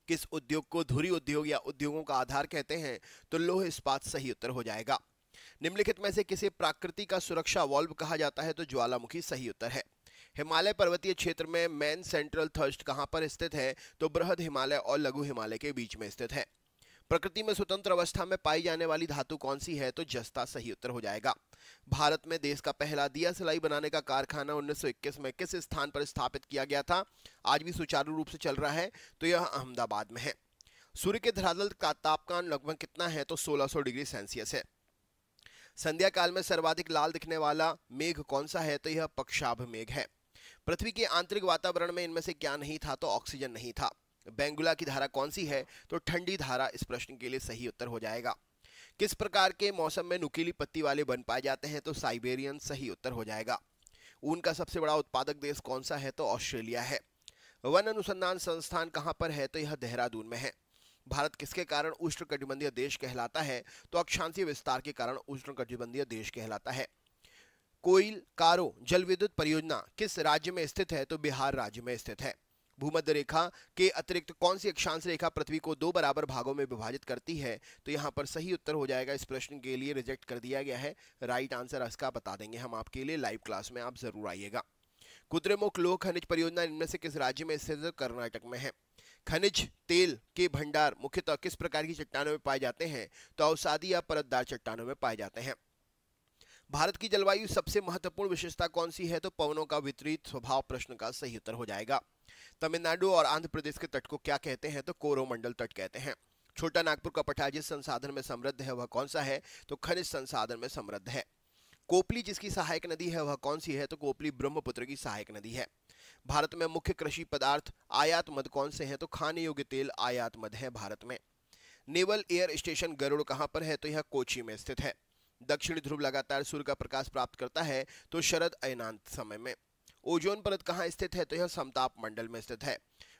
किस उद्योग को धुरी उद्योग या उद्योगों का आधार कहते हैं तो लोह इस्पात सही उत्तर हो जाएगा निम्नलिखित में से किसे प्राकृति का सुरक्षा वॉल्व कहा जाता है तो ज्वालामुखी सही उत्तर है हिमालय पर्वतीय क्षेत्र में मैन सेंट्रल थर्स्ट कहाँ पर स्थित है तो बृहद हिमालय और लघु हिमालय के बीच में स्थित है प्रकृति में स्वतंत्र अवस्था में पाई जाने वाली धातु कौन सी है तो जस्ता सही उत्तर हो जाएगा भारत में देश का पहला दिया सिलाई बनाने का कारखाना 1921 में किस स्थान पर स्थापित किया गया था आज भी सुचारू रूप से चल रहा है तो यह अहमदाबाद में है सूर्य के धरातल का तापमान लगभग कितना है तो सोलह डिग्री सेल्सियस है संध्या काल में सर्वाधिक लाल दिखने वाला मेघ कौन सा है तो यह पक्षाभ मेघ है पृथ्वी के आंतरिक वातावरण में इनमें से क्या नहीं था तो ऑक्सीजन नहीं था बेंगुला की धारा कौन सी है तो ठंडी धारा इस प्रश्न के लिए सही उत्तर हो जाएगा किस प्रकार के मौसम में नुकीली पत्ती वाले बन पाए जाते हैं तो साइबेरियन सही उत्तर हो जाएगा ऊन का सबसे बड़ा उत्पादक देश कौन सा है तो ऑस्ट्रेलिया है वन अनुसंधान संस्थान कहाँ पर है तो यह देहरादून में है भारत किसके कारण उष्णकटिबंधीय देश कहलाता है तो अक्षांशीय विस्तार के कारण उष्णकटिबंधीय देश कहलाता है कोयल कारो जल विद्युत परियोजना किस राज्य में स्थित है तो बिहार राज्य में स्थित है भूमध्य रेखा के अतिरिक्त कौन सी अक्षांश रेखा पृथ्वी को दो बराबर भागों में विभाजित करती है तो यहाँ पर सही उत्तर हो जाएगा इस प्रश्न के लिए रिजेक्ट कर दिया गया है राइट आंसर इसका बता देंगे हम आपके लिए लाइव क्लास में आप जरूर आइएगा कुद्रेमुख लोह खनिज परियोजना इनमें से किस राज्य में स्थित कर्नाटक में है खनिज तेल के भंडार मुख्यतः किस प्रकार की चट्टानों में पाए जाते हैं तो अवसादी या परतदार चट्टानों में पाए जाते हैं भारत की जलवायु सबसे महत्वपूर्ण विशेषता कौन सी है तो पवनों का वितरित स्वभाव प्रश्न का सही उत्तर हो जाएगा तमिलनाडु और आंध्र प्रदेश के तट को क्या कहते हैं तो कोरोमंडल तट कहते हैं छोटा नागपुर का पठा जिस संसाधन में समृद्ध है वह कौन सा है तो खनिज संसाधन में समृद्ध है कोपली जिसकी सहायक नदी है वह कौन सी है तो कोपली ब्रह्मपुत्र की सहायक नदी है भारत में मुख्य कृषि पदार्थ आयात मद कौन से हैं तो खाने योग्य तेल आयात मद है भारत में नेवल एयर स्टेशन गरुड़ कहाँ पर है तो यह कोची में स्थित है दक्षिण ध्रुव लगातार सूर्य का प्रकाश प्राप्त करता है तो शरद अयनांत समय में ओजोन परत कहाँ स्थित है तो यह समताप मंडल में स्थित है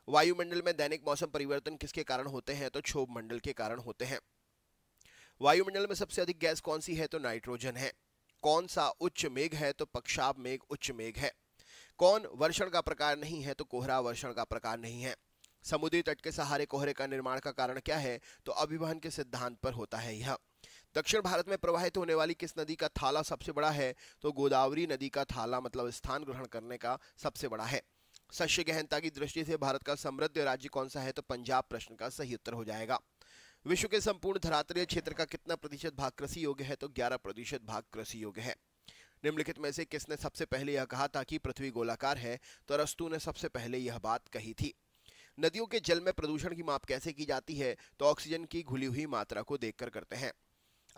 वायुमंडल में दैनिक मौसम परिवर्तन किसके कारण होते हैं तो क्षोभ मंडल के कारण होते हैं वायुमंडल में सबसे अधिक गैस कौन सी है तो नाइट्रोजन है कौन सा उच्च मेघ है तो पक्षाब मेघ उच्च मेघ है कौन वर्षण का प्रकार नहीं है तो कोहरा वर्षण का प्रकार नहीं है समुद्री तट के सहारे कोहरे का निर्माण का कारण क्या है तो अभिवहन के सिद्धांत पर होता है यह दक्षिण भारत में प्रवाहित होने वाली किस नदी का थाला सबसे बड़ा है तो गोदावरी नदी का थाला मतलब स्थान ग्रहण करने का सबसे बड़ा है शस्य गहनता की दृष्टि से भारत का समृद्ध राज्य कौन सा है तो पंजाब प्रश्न का सही उत्तर हो जाएगा विश्व के संपूर्ण धरातलीय क्षेत्र का कितना प्रतिशत भाग कृषि योग्य है तो 11 प्रतिशत भाग कृषि योग्य है निम्नलिखित में से किसने सबसे पहले यह कहा था कि पृथ्वी गोलाकार है तो अरस्तु ने सबसे पहले यह बात कही थी नदियों के जल में प्रदूषण की माप कैसे की जाती है तो ऑक्सीजन की घुली हुई मात्रा को देखकर करते हैं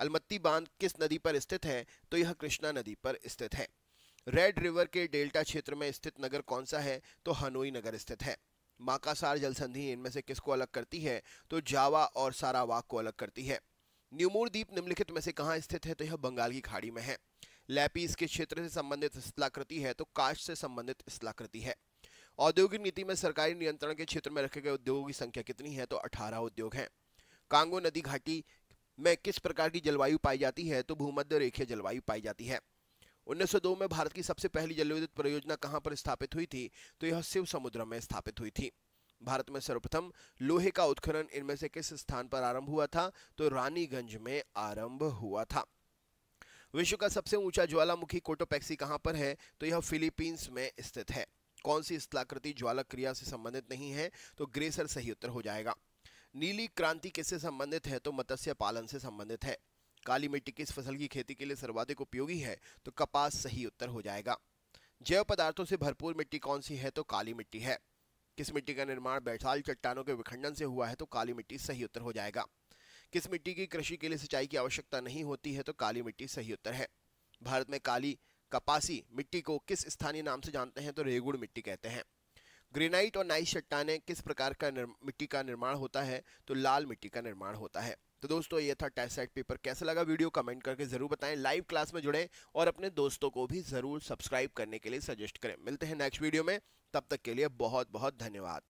अलमत्ती बांध किस नदी पर स्थित है तो यह कृष्णा नदी पर स्थित है रेड रिवर के डेल्टा क्षेत्र में स्थित नगर कौन सा है तो हनोई नगर स्थित है माकासार जलसंधि इनमें से किसको अलग करती है तो जावा और सारावाक को अलग करती है न्यूमूर द्वीप निम्नलिखित में से कहाँ स्थित है तो यह बंगाल की खाड़ी में है लैपी इसके क्षेत्र से संबंधित स्थलाकृति है तो काश से संबंधित स्थलाकृति है औद्योगिक नीति में सरकारी नियंत्रण के क्षेत्र में रखे गए उद्योगों की संख्या कितनी है तो अठारह उद्योग हैं कांगो नदी घाटी में किस प्रकार की जलवायु पाई जाती है तो भूमध्य रेखीय जलवायु पाई जाती है 1902 में भारत की सबसे पहली जलविद्युत परियोजना कहां पर स्थापित हुई थी तो यह शिव समुद्र में स्थापित हुई थी भारत में सर्वप्रथम लोहे का उत्खनन इनमें से किस स्थान पर आरंभ हुआ था तो रानीगंज में आरंभ हुआ था विश्व का सबसे ऊंचा ज्वालामुखी कोटोपैक्सी कहां पर है तो यह फिलीपींस में स्थित है कौन सी स्थलाकृति ज्वाला क्रिया से संबंधित नहीं है तो ग्रेसर सही उत्तर हो जाएगा नीली क्रांति किससे संबंधित है तो मत्स्य पालन से संबंधित है काली मिट्टी किस फसल की खेती के लिए सर्वाधिक उपयोगी है तो कपास सही उत्तर हो जाएगा जैव पदार्थों से भरपूर मिट्टी कौन सी है तो काली मिट्टी है किस मिट्टी का निर्माण बैठाल चट्टानों के विखंडन से हुआ है तो काली मिट्टी सही उत्तर हो जाएगा किस मिट्टी की कृषि के लिए सिंचाई की आवश्यकता नहीं होती है तो काली मिट्टी सही उत्तर है भारत में काली कपासी मिट्टी को किस स्थानीय नाम से जानते हैं तो रेगुड़ मिट्टी कहते हैं ग्रेनाइट और नाइस चट्टाने किस प्रकार का मिट्टी का निर्माण होता है तो लाल मिट्टी का निर्माण होता है तो दोस्तों ये था टेस्ट सेट पेपर कैसा लगा वीडियो कमेंट करके ज़रूर बताएं लाइव क्लास में जुड़ें और अपने दोस्तों को भी ज़रूर सब्सक्राइब करने के लिए सजेस्ट करें मिलते हैं नेक्स्ट वीडियो में तब तक के लिए बहुत बहुत धन्यवाद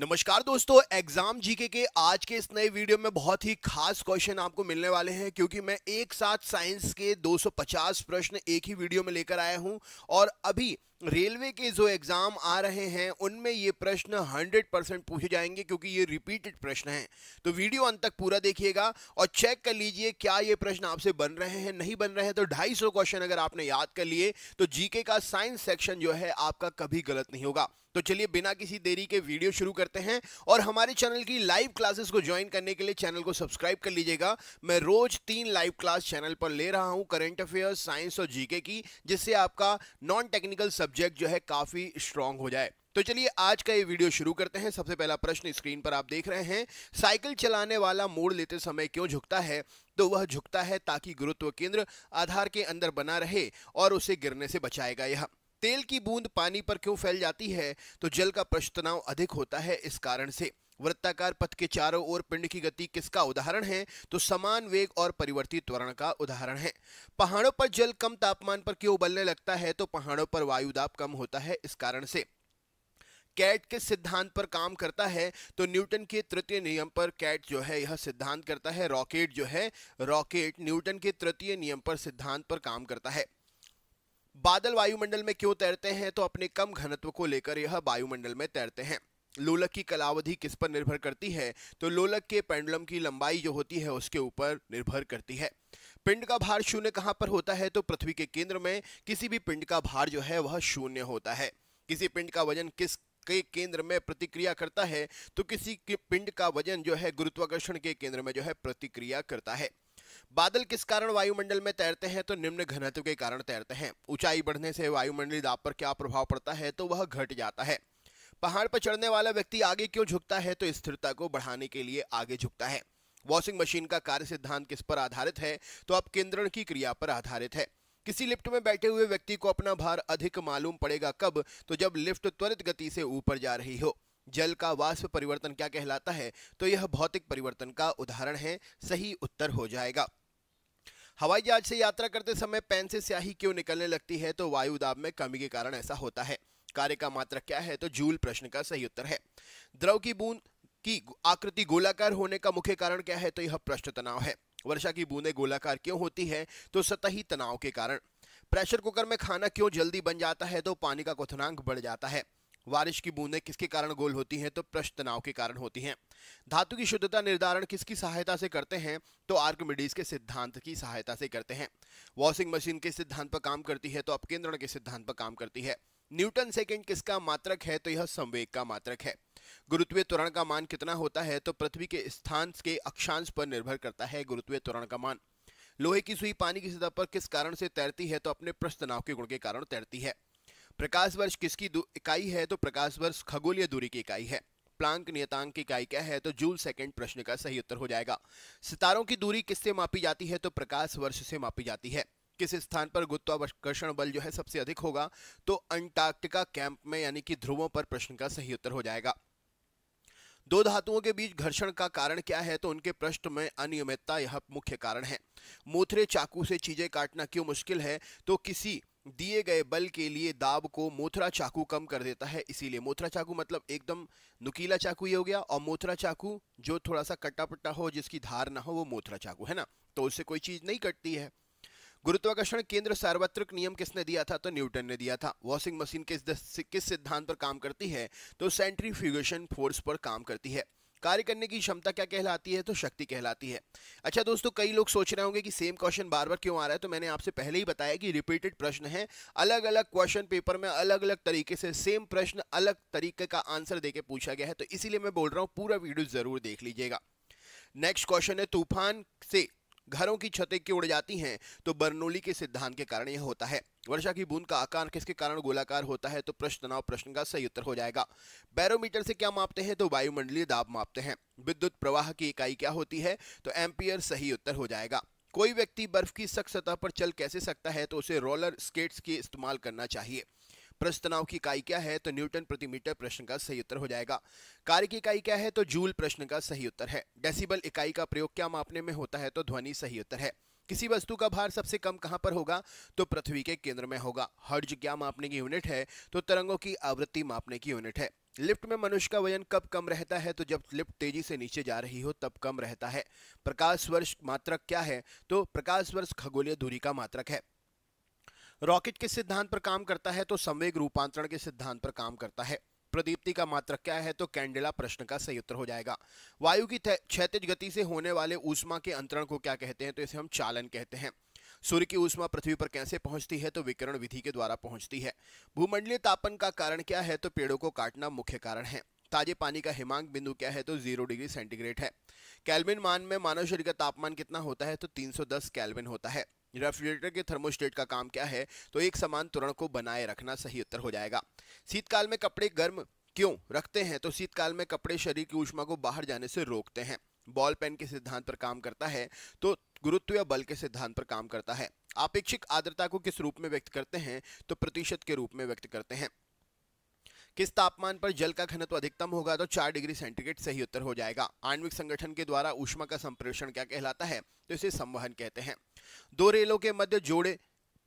नमस्कार दोस्तों एग्जाम जीके के आज के इस नए वीडियो में बहुत ही खास क्वेश्चन आपको मिलने वाले हैं क्योंकि मैं एक साथ साइंस के 250 प्रश्न एक ही वीडियो में लेकर आया हूं और अभी रेलवे के जो एग्ज़ाम आ रहे हैं उनमें ये प्रश्न 100 परसेंट पूछे जाएंगे क्योंकि ये रिपीटेड प्रश्न हैं तो वीडियो अंत तक पूरा देखिएगा और चेक कर लीजिए क्या ये प्रश्न आपसे बन रहे हैं नहीं बन रहे हैं तो ढाई क्वेश्चन अगर आपने याद कर लिए तो जीके का साइंस सेक्शन जो है आपका कभी गलत नहीं होगा तो चलिए बिना किसी देरी के वीडियो शुरू करते हैं और हमारे चैनल की लाइव क्लासेस को ज्वाइन करने के लिए चैनल को सब्सक्राइब कर लीजिएगा मैं रोज तीन लाइव क्लास चैनल पर ले रहा हूँ करंट अफेयर्स साइंस और जीके की जिससे आपका नॉन टेक्निकल सब्जेक्ट जो है काफ़ी स्ट्रांग हो जाए तो चलिए आज का ये वीडियो शुरू करते हैं सबसे पहला प्रश्न स्क्रीन पर आप देख रहे हैं साइकिल चलाने वाला मोड़ लेते समय क्यों झुकता है तो वह झुकता है ताकि गुरुत्व केंद्र आधार के अंदर बना रहे और उसे गिरने से बचाएगा यह तेल की बूंद पानी पर क्यों फैल जाती है तो जल का पृष्ठतनाव अधिक होता है इस कारण से वृत्ताकार पथ के चारों ओर पिंड की गति किसका उदाहरण है तो समान वेग और परिवर्तित त्वरण का उदाहरण है पहाड़ों पर जल कम तापमान पर क्यों उबलने लगता है तो पहाड़ों पर वायुदाब कम होता है इस कारण से कैट के सिद्धांत पर काम करता है तो न्यूटन के तृतीय नियम पर कैट जो है यह सिद्धांत करता है रॉकेट जो है रॉकेट न्यूटन के तृतीय नियम पर सिद्धांत पर काम करता है बादल वायुमंडल में क्यों तैरते हैं तो अपने कम घनत्व को लेकर यह वायुमंडल में तैरते हैं लोलक की कलावधि किस पर निर्भर करती है तो लोलक के पेंडुलम की लंबाई जो होती है उसके ऊपर निर्भर करती है पिंड का भार शून्य कहाँ पर होता है तो पृथ्वी के केंद्र में किसी भी पिंड का भार जो है वह शून्य होता है किसी पिंड का वजन किस के केंद्र में प्रतिक्रिया करता है तो किसी के पिंड का वजन जो है गुरुत्वाकर्षण के केंद्र में जो है प्रतिक्रिया करता है बादल किस कारण वायुमंडल में तैरते हैं तो निम्न घनत्व के कारण तैरते हैं ऊंचाई बढ़ने से वायुमंडलीय दाब पर क्या प्रभाव पड़ता है तो वह घट जाता है पहाड़ पर चढ़ने वाला व्यक्ति आगे क्यों झुकता है तो स्थिरता को बढ़ाने के लिए आगे झुकता है वॉशिंग मशीन का कार्य सिद्धांत किस पर आधारित है तो अब केंद्रण की क्रिया पर आधारित है किसी लिफ्ट में बैठे हुए व्यक्ति को अपना भार अधिक मालूम पड़ेगा कब तो जब लिफ्ट त्वरित गति से ऊपर जा रही हो जल का वाष्प परिवर्तन क्या कहलाता है तो यह भौतिक परिवर्तन का उदाहरण है सही उत्तर हो जाएगा हवाई जहाज से यात्रा करते समय पैन से स्याही क्यों निकलने लगती है तो वायु दाब में कमी के कारण ऐसा होता है कार्य का मात्रा क्या है तो जूल प्रश्न का सही उत्तर है द्रव की बूंद की आकृति गोलाकार होने का मुख्य कारण क्या है तो यह पृष्ठ तनाव है वर्षा की बूंदें गोलाकार क्यों होती है तो सतही तनाव के कारण प्रेशर कुकर में खाना क्यों जल्दी बन जाता है तो पानी का क्वथनांक बढ़ जाता है बारिश की बूंदें किसके कारण गोल होती हैं तो पृष्ठ तनाव के कारण होती हैं धातु की शुद्धता निर्धारण किसकी सहायता से करते हैं तो आर्कमिडीज के सिद्धांत की सहायता से करते हैं वॉशिंग मशीन के सिद्धांत पर काम करती है तो अपकेंद्रण के सिद्धांत पर काम करती है न्यूटन सेकेंड किसका मात्रक है तो यह संवेग का मात्रक है गुरुत्वीय त्वरण का मान कितना होता है तो पृथ्वी के स्थान के अक्षांश पर निर्भर करता है गुरुत्वीय त्वरण का मान लोहे की सुई पानी की सतह पर किस कारण से तैरती है तो अपने प्रश्न तनाव के गुण के कारण तैरती है प्रकाश वर्ष किसकी इकाई है तो प्रकाश वर्ष खगोलीय दूरी की इकाई है प्लांक नियतांक की इकाई क्या है तो जूल सेकंड प्रश्न का सही उत्तर हो जाएगा सितारों की दूरी किससे मापी जाती है तो प्रकाश वर्ष से मापी जाती है किस स्थान पर गुरुत्वाकर्षण बल जो है सबसे अधिक होगा तो अंटार्कटिका कैंप में यानी कि ध्रुवों पर प्रश्न का सही उत्तर हो जाएगा दो धातुओं के बीच घर्षण का कारण क्या है तो उनके पृष्ठ में अनियमितता यह मुख्य कारण है मूथरे चाकू से चीजें काटना क्यों मुश्किल है तो किसी दिए गए बल के लिए दाब को मोथरा चाकू कम कर देता है इसीलिए मोथरा चाकू मतलब एकदम नुकीला चाकू ये हो गया और मोथरा चाकू जो थोड़ा सा कट्टा पट्टा हो जिसकी धार ना हो वो मोथरा चाकू है ना तो उससे कोई चीज़ नहीं कटती है गुरुत्वाकर्षण केंद्र सार्वत्रिक नियम किसने दिया था तो न्यूटन ने दिया था वॉशिंग मशीन किस किस सिद्धांत पर काम करती है तो सेंट्रीफ्यूगेशन फोर्स पर काम करती है कार्य करने की क्षमता क्या कहलाती है तो शक्ति कहलाती है अच्छा दोस्तों कई लोग सोच रहे होंगे कि सेम क्वेश्चन बार बार क्यों आ रहा है तो मैंने आपसे पहले ही बताया कि रिपीटेड प्रश्न है अलग अलग क्वेश्चन पेपर में अलग अलग तरीके से सेम प्रश्न अलग तरीके का आंसर देके पूछा गया है तो इसीलिए मैं बोल रहा हूँ पूरा वीडियो जरूर देख लीजिएगा नेक्स्ट क्वेश्चन है तूफान से घरों की छतें की उड़ जाती हैं तो बर्नोली के सिद्धांत के कारण यह होता है वर्षा की बूंद का आकार किसके कारण गोलाकार होता है तो प्रश्न तनाव प्रश्न का सही उत्तर हो जाएगा बैरोमीटर से क्या मापते हैं तो वायुमंडलीय दाब मापते हैं विद्युत प्रवाह की इकाई क्या होती है तो एम्पियर सही उत्तर हो जाएगा कोई व्यक्ति बर्फ की सख्त सतह पर चल कैसे सकता है तो उसे रोलर स्केट्स के इस्तेमाल करना चाहिए प्रश्न तनाव की इकाई क्या है तो न्यूटन प्रति मीटर प्रश्न का सही उत्तर हो जाएगा कार्य की इकाई क्या है तो जूल प्रश्न का सही उत्तर है डेसिबल इकाई का प्रयोग क्या मापने में होता है तो ध्वनि सही उत्तर है किसी वस्तु का भार सबसे कम कहां पर होगा तो पृथ्वी के केंद्र में होगा हर्ज क्या मापने की यूनिट है तो तरंगों की आवृत्ति मापने की यूनिट है लिफ्ट में मनुष्य का वजन कब कम रहता है तो जब लिफ्ट तेजी से नीचे जा रही हो तब कम रहता है प्रकाश वर्ष मात्रक क्या है तो प्रकाश वर्ष खगोलीय दूरी का मात्रक है रॉकेट के सिद्धांत पर काम करता है तो संवेग रूपांतरण के सिद्धांत पर काम करता है प्रदीप्ति का मात्र क्या है तो कैंडेला प्रश्न का सही उत्तर हो जाएगा वायु की क्षैतिज गति से होने वाले ऊष्मा के अंतरण को क्या कहते हैं तो इसे हम चालन कहते हैं सूर्य की ऊष्मा पृथ्वी पर कैसे पहुंचती है तो विकरण विधि के द्वारा पहुंचती है भूमंडलीय तापन का कारण क्या है तो पेड़ों को काटना मुख्य कारण है ताजे पानी का हिमांक बिंदु क्या है तो जीरो डिग्री सेंटीग्रेड है कैलविन मान में मानव शरीर का तापमान कितना होता है तो 310 कैलविन होता है रेफ्रिजरेटर के थर्मोस्टेट का काम क्या है तो एक समान तुरण को बनाए रखना सही उत्तर हो जाएगा शीतकाल में कपड़े गर्म क्यों रखते हैं तो शीतकाल में कपड़े शरीर की ऊष्मा को बाहर जाने से रोकते हैं बॉल पेन के सिद्धांत पर काम करता है तो गुरुत्व या बल के सिद्धांत पर काम करता है आपेक्षिक आर्द्रता को किस रूप में व्यक्त करते हैं तो प्रतिशत के रूप में व्यक्त करते हैं किस तापमान पर जल का घनत्व अधिकतम होगा तो चार डिग्री सेंटीग्रेड सही उत्तर हो जाएगा आणविक संगठन के द्वारा ऊष्मा का संप्रेषण क्या कहलाता है तो इसे संवहन कहते हैं दो रेलों के मध्य जोड़े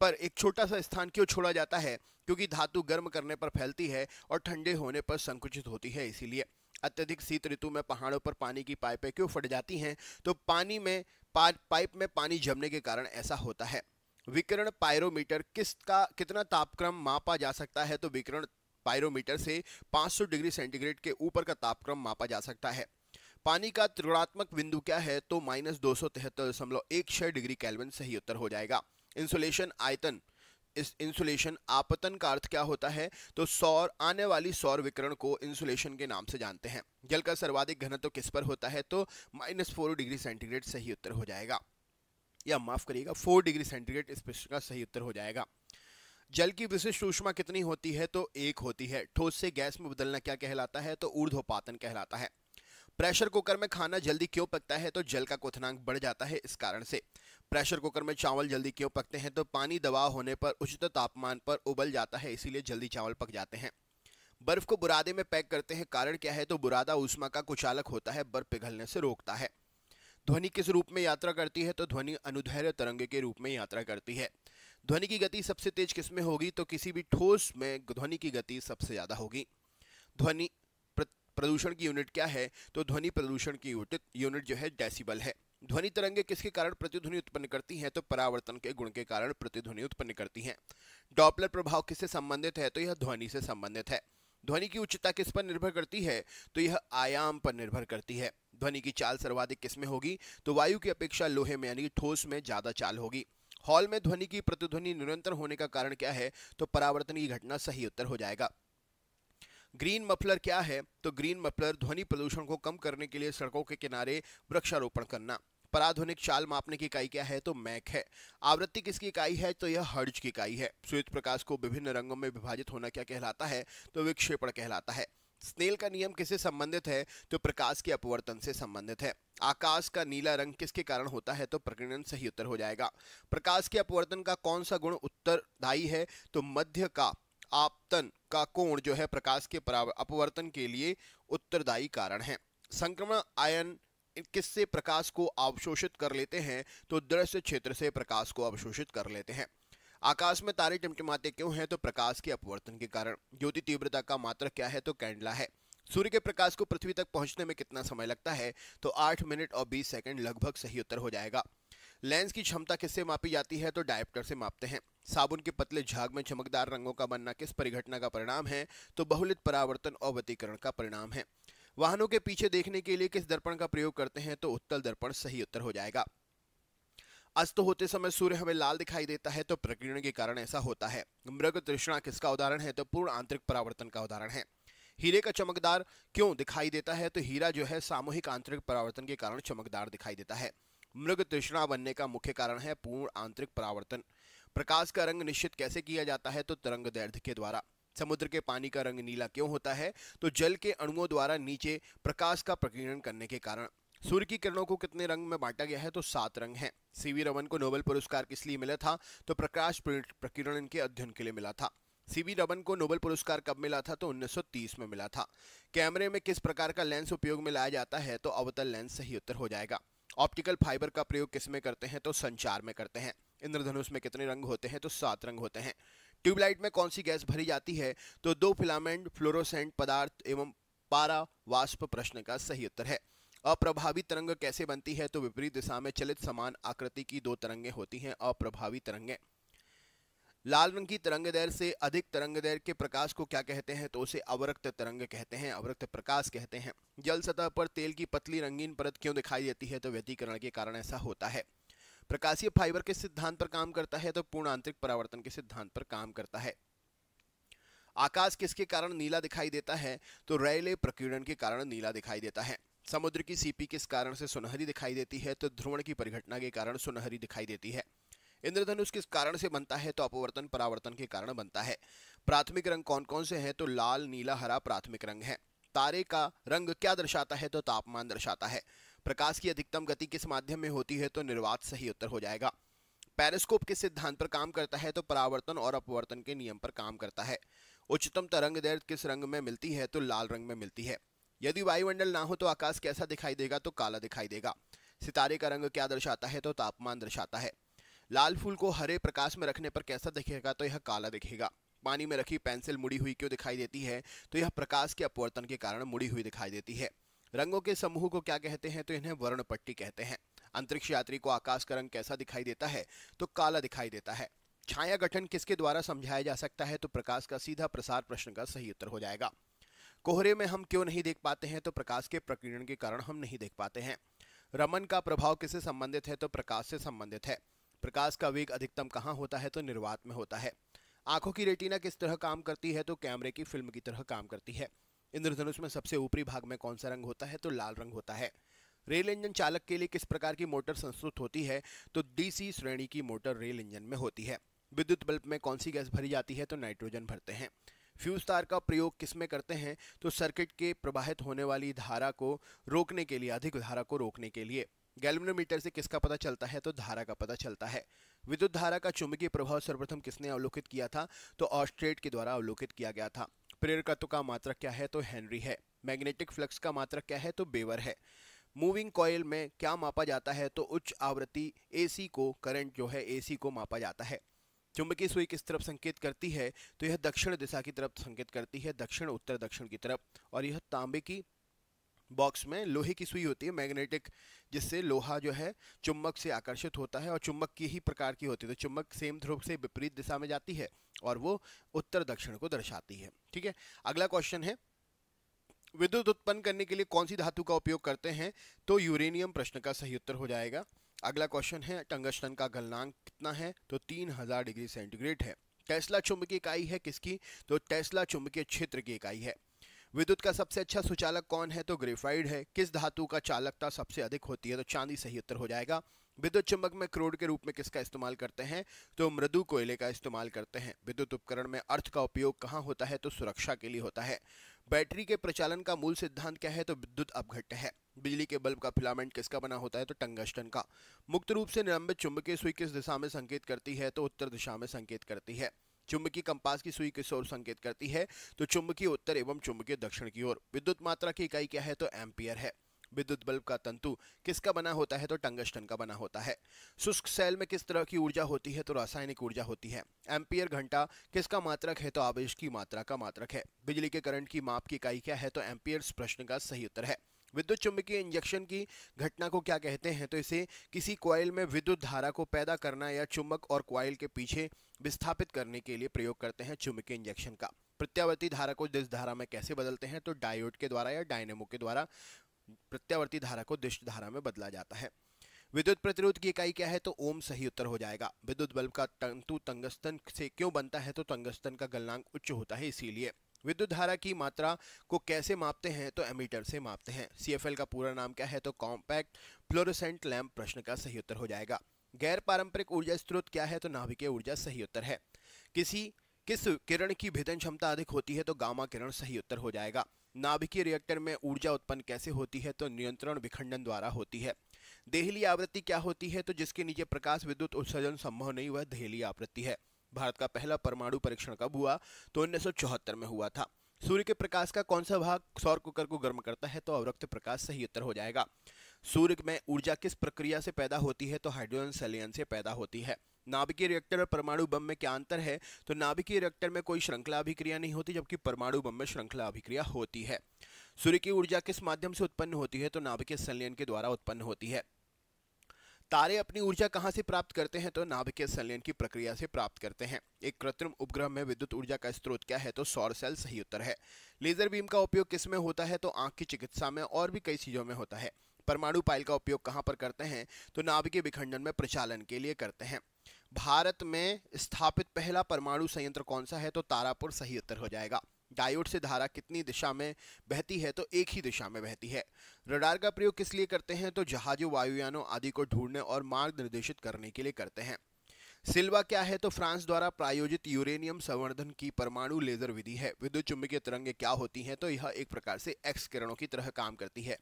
पर एक छोटा सा स्थान क्यों छोड़ा जाता है क्योंकि धातु गर्म करने पर फैलती है और ठंडे होने पर संकुचित होती है इसीलिए अत्यधिक शीत ऋतु में पहाड़ों पर पानी की पाइपें क्यों फट जाती हैं तो पानी में पा, पाइप में पानी जमने के कारण ऐसा होता है विकिरण पायरोमीटर का कितना तापक्रम मापा जा सकता है तो विकिरण पायरोमीटर से 500 डिग्री सेंटीग्रेड के ऊपर का तापक्रम मापा जा सकता है पानी का त्रिगुणात्मक बिंदु क्या है तो माइनस दो सौ तिहत्तर दशमलव एक छह डिग्री कैलविन सही उत्तर हो जाएगा इंसुलेशन आयतन इस इंसुलेशन आपतन का अर्थ क्या होता है तो सौर आने वाली सौर विकरण को इंसुलेशन के नाम से जानते हैं जल का सर्वाधिक घनत्व किस पर होता है तो माइनस फोर डिग्री सेंटीग्रेड सही उत्तर हो जाएगा या माफ करिएगा फोर डिग्री सेंटीग्रेड इस प्रश्न का सही उत्तर हो जाएगा जल की विशिष्ट ऊष्मा कितनी होती है तो एक होती है ठोस से गैस में बदलना क्या कहलाता है तो ऊर्ध्वपातन कहलाता है प्रेशर कुकर में खाना जल्दी क्यों पकता है तो जल का क्वथनांक बढ़ जाता है इस कारण से प्रेशर कुकर में चावल जल्दी क्यों पकते हैं तो पानी दबाव होने पर उचित तापमान पर उबल जाता है इसीलिए जल्दी चावल पक जाते हैं बर्फ को बुरादे में पैक करते हैं कारण क्या है तो बुरादा उष्मा का कुचालक होता है बर्फ पिघलने से रोकता है ध्वनि किस रूप में यात्रा करती है तो ध्वनि अनुधैर्य तरंग के रूप में यात्रा करती है ध्वनि की गति सबसे तेज किस में होगी तो किसी भी ठोस में ध्वनि की गति सबसे ज़्यादा होगी ध्वनि प्रदूषण की यूनिट क्या है तो ध्वनि प्रदूषण की यूनिट जो है डेसिबल है ध्वनि तरंगे किसके कारण प्रतिध्वनि उत्पन्न करती हैं तो परावर्तन के गुण के कारण प्रतिध्वनि उत्पन्न करती हैं डॉपलर प्रभाव किससे संबंधित है तो यह ध्वनि से संबंधित है ध्वनि की उच्चता किस पर निर्भर करती है तो यह आयाम पर निर्भर करती है ध्वनि की चाल सर्वाधिक किसमें होगी तो वायु की अपेक्षा लोहे में यानी ठोस में ज्यादा चाल होगी हॉल में ध्वनि की प्रतिध्वनि निरंतर होने का कारण क्या है तो परावर्तन की घटना सही उत्तर हो जाएगा ग्रीन मफलर क्या है तो ग्रीन मफलर ध्वनि प्रदूषण को कम करने के लिए सड़कों के किनारे वृक्षारोपण करना पराधुनिक चाल मापने की इकाई क्या है तो मैक है आवृत्ति किसकी इकाई है तो यह हर्ज की इकाई है श्वेत प्रकाश को विभिन्न रंगों में विभाजित होना क्या कहलाता है तो विक्षेपण कहलाता है स्नेल का नियम किससे संबंधित है तो प्रकाश के अपवर्तन से संबंधित है आकाश का नीला रंग किसके कारण होता है तो प्रकीर्णन सही उत्तर हो जाएगा प्रकाश के अपवर्तन का कौन सा गुण उत्तरदायी है तो मध्य का आपतन का कोण जो है प्रकाश के अपवर्तन के लिए उत्तरदायी कारण है संक्रमण आयन किससे प्रकाश को अवशोषित कर लेते हैं तो दृश्य क्षेत्र से प्रकाश को अवशोषित कर लेते हैं आकाश में तारे चमचमाते क्यों हैं तो प्रकाश के अपवर्तन के कारण ज्योति तीव्रता का मात्र क्या है तो कैंडला है सूर्य के प्रकाश को पृथ्वी तक पहुंचने में कितना समय लगता है तो आठ मिनट और बीस सेकंड लगभग सही उत्तर हो जाएगा लेंस की क्षमता किससे मापी जाती है तो डायप्टर से मापते हैं साबुन के पतले झाग में चमकदार रंगों का बनना किस परिघटना का परिणाम है तो बहुलित परावर्तन और व्यतीकरण का परिणाम है वाहनों के पीछे देखने के लिए किस दर्पण का प्रयोग करते हैं तो उत्तल दर्पण सही उत्तर हो जाएगा अस्त होते समय सूर्य हमें लाल दिखाई देता है तो प्रकीर्ण के कारण ऐसा होता है मृग तृष्णा किसका उदाहरण है तो पूर्ण आंतरिक परावर्तन का उदाहरण है हीरे का चमकदार क्यों दिखाई देता है तो हीरा जो है सामूहिक आंतरिक परावर्तन के कारण चमकदार दिखाई देता है मृग तृष्णा बनने का मुख्य कारण है पूर्ण आंतरिक परावर्तन प्रकाश का रंग निश्चित कैसे किया जाता है तो तरंग दैर्ध्य के द्वारा समुद्र के पानी का रंग नीला क्यों होता है तो जल के अणुओं द्वारा नीचे प्रकाश का प्रकीर्णन करने के कारण सूर्य की किरणों को कितने रंग में बांटा गया है तो सात रंग हैं सीवी रमन को नोबेल पुरस्कार किस लिए मिला था तो प्रकाश प्रकीर्णन के अध्ययन के लिए मिला था सीवी रमन को नोबेल पुरस्कार कब मिला था तो 1930 में मिला था कैमरे में किस प्रकार का लेंस उपयोग में लाया जाता है तो अवतल लेंस सही उत्तर हो जाएगा ऑप्टिकल फाइबर का प्रयोग किस में करते हैं तो संचार में करते हैं इंद्रधनुष में कितने रंग होते हैं तो सात रंग होते हैं ट्यूबलाइट में कौन सी गैस भरी जाती है तो दो फिलामेंट फ्लोरोसेंट पदार्थ एवं पारा वाष्प प्रश्न का सही उत्तर है अप्रभावी तरंग कैसे बनती है तो विपरीत दिशा में चलित समान आकृति की दो तरंगे होती हैं अप्रभावी तरंगें लाल रंग की तरंग दैर से अधिक तरंग दैर के प्रकाश को क्या कहते हैं तो उसे अवरक्त तरंग कहते हैं अवरक्त प्रकाश कहते हैं जल सतह पर तेल की पतली रंगीन परत क्यों दिखाई देती है तो व्यतीकरण के कारण ऐसा होता है प्रकाशीय फाइबर के सिद्धांत पर काम करता है तो पूर्ण आंतरिक परावर्तन के सिद्धांत पर काम करता है आकाश किसके कारण नीला दिखाई देता है तो रैले प्रकीर्णन के कारण नीला दिखाई देता है समुद्र की सीपी किस कारण से सुनहरी दिखाई देती है तो ध्रुवण की परिघटना के कारण सुनहरी दिखाई देती है इंद्रधनुष किस कारण से बनता है तो अपवर्तन परावर्तन के कारण बनता है प्राथमिक रंग कौन कौन से हैं तो लाल नीला हरा प्राथमिक रंग है तारे का रंग क्या दर्शाता है तो तापमान दर्शाता है प्रकाश की अधिकतम गति किस माध्यम में होती है तो निर्वात सही उत्तर हो जाएगा पैरेस्कोप किस सिद्धांत पर काम करता है तो परावर्तन और अपवर्तन के नियम पर काम करता है उच्चतम तरंग दर्द किस रंग में मिलती है तो लाल रंग में मिलती है यदि वायुमंडल ना हो तो आकाश कैसा दिखाई देगा तो काला दिखाई देगा सितारे का रंग क्या दर्शाता है तो तापमान दर्शाता है लाल फूल को हरे प्रकाश में रखने पर कैसा दिखेगा तो यह काला दिखेगा पानी में रखी पेंसिल मुड़ी हुई क्यों दिखाई देती है तो यह प्रकाश के अपवर्तन के कारण मुड़ी हुई दिखाई देती है रंगों के समूह को क्या कहते हैं तो इन्हें वर्ण पट्टी कहते हैं अंतरिक्ष यात्री को आकाश का रंग कैसा दिखाई देता है तो काला दिखाई देता है छाया गठन किसके द्वारा समझाया जा सकता है तो प्रकाश का सीधा प्रसार प्रश्न का सही उत्तर हो जाएगा कोहरे में हम क्यों नहीं देख पाते हैं तो प्रकाश के प्रकीर्णन के कारण हम नहीं देख पाते हैं रमन का प्रभाव किससे संबंधित है तो प्रकाश से संबंधित है प्रकाश का वेग अधिकतम कहाँ होता है तो निर्वात में होता है आंखों की रेटिना किस तरह काम करती है तो कैमरे की फिल्म की तरह काम करती है इंद्रधनुष में सबसे ऊपरी भाग में कौन सा रंग होता है तो लाल रंग होता है रेल इंजन चालक के लिए किस प्रकार की मोटर संस्कृत होती है तो डीसी श्रेणी की मोटर रेल इंजन में होती है विद्युत बल्ब में कौन सी गैस भरी जाती है तो नाइट्रोजन भरते हैं फ्यूज तार का प्रयोग किस में करते हैं तो सर्किट के प्रवाहित होने वाली धारा को रोकने के लिए अधिक धारा को रोकने के लिए गैल्वेनोमीटर से किसका पता चलता है तो धारा का पता चलता है विद्युत धारा का चुंबकीय प्रभाव सर्वप्रथम किसने अवलोकित किया था तो ऑस्ट्रेट के द्वारा अवलोकित किया गया था प्रेरकत्व का मात्रक क्या है तो हेनरी है मैग्नेटिक फ्लक्स का मात्रक क्या है तो बेवर है मूविंग कॉयल में क्या मापा जाता है तो उच्च आवृत्ति ए को करंट जो है ए को मापा जाता है चुंबकीय सुई किस तरफ संकेत करती है तो यह दक्षिण दिशा की तरफ संकेत करती है दक्षिण उत्तर दक्षिण की तरफ और यह तांबे की बॉक्स में लोहे की सुई होती है मैग्नेटिक जिससे लोहा जो है चुम्बक से आकर्षित होता है और चुम्बक की ही प्रकार की होती है तो चुम्बक सेम ध्रुव से विपरीत दिशा में जाती है और वो उत्तर दक्षिण को दर्शाती है ठीक है अगला क्वेश्चन है विद्युत उत्पन्न करने के लिए कौन सी धातु का उपयोग करते हैं तो यूरेनियम प्रश्न का सही उत्तर हो जाएगा अगला क्वेश्चन है टंगस्टन का गलनांक कितना है तो तीन हजार डिग्री सेंटीग्रेड है टेस्ला चुंबकीय इकाई है किसकी तो टेस्ला चुंबकीय क्षेत्र की इकाई है विद्युत का सबसे अच्छा सुचालक कौन है तो ग्रेफाइड है किस धातु का चालकता सबसे अधिक होती है तो चांदी सही उत्तर हो जाएगा विद्युत चुंबक में क्रोड के रूप में किसका इस्तेमाल करते हैं तो मृदु कोयले का इस्तेमाल करते हैं विद्युत उपकरण में अर्थ का उपयोग कहाँ होता है तो सुरक्षा के लिए होता है बैटरी के प्रचालन का मूल सिद्धांत क्या है तो विद्युत अपघट है बिजली के बल्ब का फिलामेंट किसका बना होता है तो टंगस्टन का मुक्त रूप से निलंबित चुंबकीय सुई किस दिशा में संकेत करती है तो उत्तर दिशा में संकेत करती है चुंबकीय कंपास की सुई किस ओर संकेत करती है तो चुंबकीय उत्तर एवं चुंबकीय दक्षिण की ओर विद्युत मात्रा की इकाई क्या है तो एम्पियर है विद्युत बल्ब का तंतु किसका बना होता है तो टंगस्टन का बना होता है शुष्क सेल में किस तरह की ऊर्जा होती है तो रासायनिक ऊर्जा होती है एम्पियर घंटा किसका मात्रक है तो आवेश की मात्रा का मात्रक है बिजली के करंट की माप की इकाई क्या है तो एम्पियर प्रश्न का सही उत्तर है विद्युत चुंबकीय इंजेक्शन की घटना को क्या कहते हैं तो इसे किसी क्वाइल में विद्युत धारा को पैदा करना या चुंबक और क्वाइल के पीछे विस्थापित करने के लिए प्रयोग करते हैं चुंबकीय इंजेक्शन का प्रत्यावर्ती धारा को दिश धारा में कैसे बदलते हैं तो डायोड के द्वारा या डायनेमो के द्वारा प्रत्यावर्ती धारा को दिश धारा में बदला जाता है विद्युत प्रतिरोध की इकाई क्या है तो ओम सही उत्तर हो जाएगा विद्युत बल्ब का तंतु तंगस्तन से क्यों बनता है तो तंगस्तन का गलनांक उच्च होता है इसीलिए विद्युत धारा की मात्रा को कैसे मापते हैं तो एमीटर से मापते हैं सीएफएल का पूरा नाम क्या है तो कॉम्पैक्ट फ्लोरोसेंट लैम्प प्रश्न का सही उत्तर हो जाएगा गैर पारंपरिक ऊर्जा स्रोत क्या है तो नाभिकीय ऊर्जा सही उत्तर है किसी किस किरण की भेदन क्षमता अधिक होती है तो गामा किरण सही उत्तर हो जाएगा नाभिकीय रिएक्टर में ऊर्जा उत्पन्न कैसे होती है तो नियंत्रण विखंडन द्वारा होती है देहली आवृत्ति क्या होती है तो जिसके नीचे प्रकाश विद्युत उत्सर्जन संभव नहीं वह देहली आवृत्ति है भारत का पहला परमाणु परीक्षण कब हुआ तो उन्नीस में हुआ था सूर्य के प्रकाश का कौन सा भाग सौर कुकर को गर्म करता है तो अवरक्त प्रकाश सही उत्तर हो जाएगा सूर्य में ऊर्जा किस प्रक्रिया से पैदा होती है तो हाइड्रोजन सलियन से पैदा होती है नाभिकीय रिएक्टर और परमाणु बम में क्या अंतर है तो नाभिकीय रिएक्टर में कोई श्रृंखला अभिक्रिया नहीं होती जबकि परमाणु बम में श्रृंखला अभिक्रिया होती है सूर्य की ऊर्जा किस माध्यम से उत्पन्न होती है तो नाभिकीय संलयन के द्वारा उत्पन्न होती है तारे अपनी ऊर्जा कहाँ से प्राप्त करते हैं तो नाभिकीय संलयन की प्रक्रिया से प्राप्त करते हैं एक कृत्रिम उपग्रह में विद्युत ऊर्जा का स्रोत क्या है तो सौर सेल सही उत्तर है लेजर बीम का उपयोग किस में होता है तो आंख की चिकित्सा में और भी कई चीजों में होता है परमाणु पाइल का उपयोग कहाँ पर करते हैं तो नाभिकीय विखंडन में प्रचालन के लिए करते हैं भारत में स्थापित पहला परमाणु संयंत्र कौन सा है तो तारापुर सही उत्तर हो जाएगा डायोड से धारा कितनी दिशा में बहती है तो एक ही दिशा में बहती है रडार का प्रयोग किस लिए करते हैं तो जहाजों वायुयानों आदि को ढूंढने और मार्ग निर्देशित करने के लिए करते हैं सिल्वा क्या है तो फ्रांस द्वारा प्रायोजित यूरेनियम संवर्धन की परमाणु लेजर विधि है विद्युत चुंबकीय तरंगे क्या होती हैं तो यह एक प्रकार से एक्स किरणों की तरह काम करती है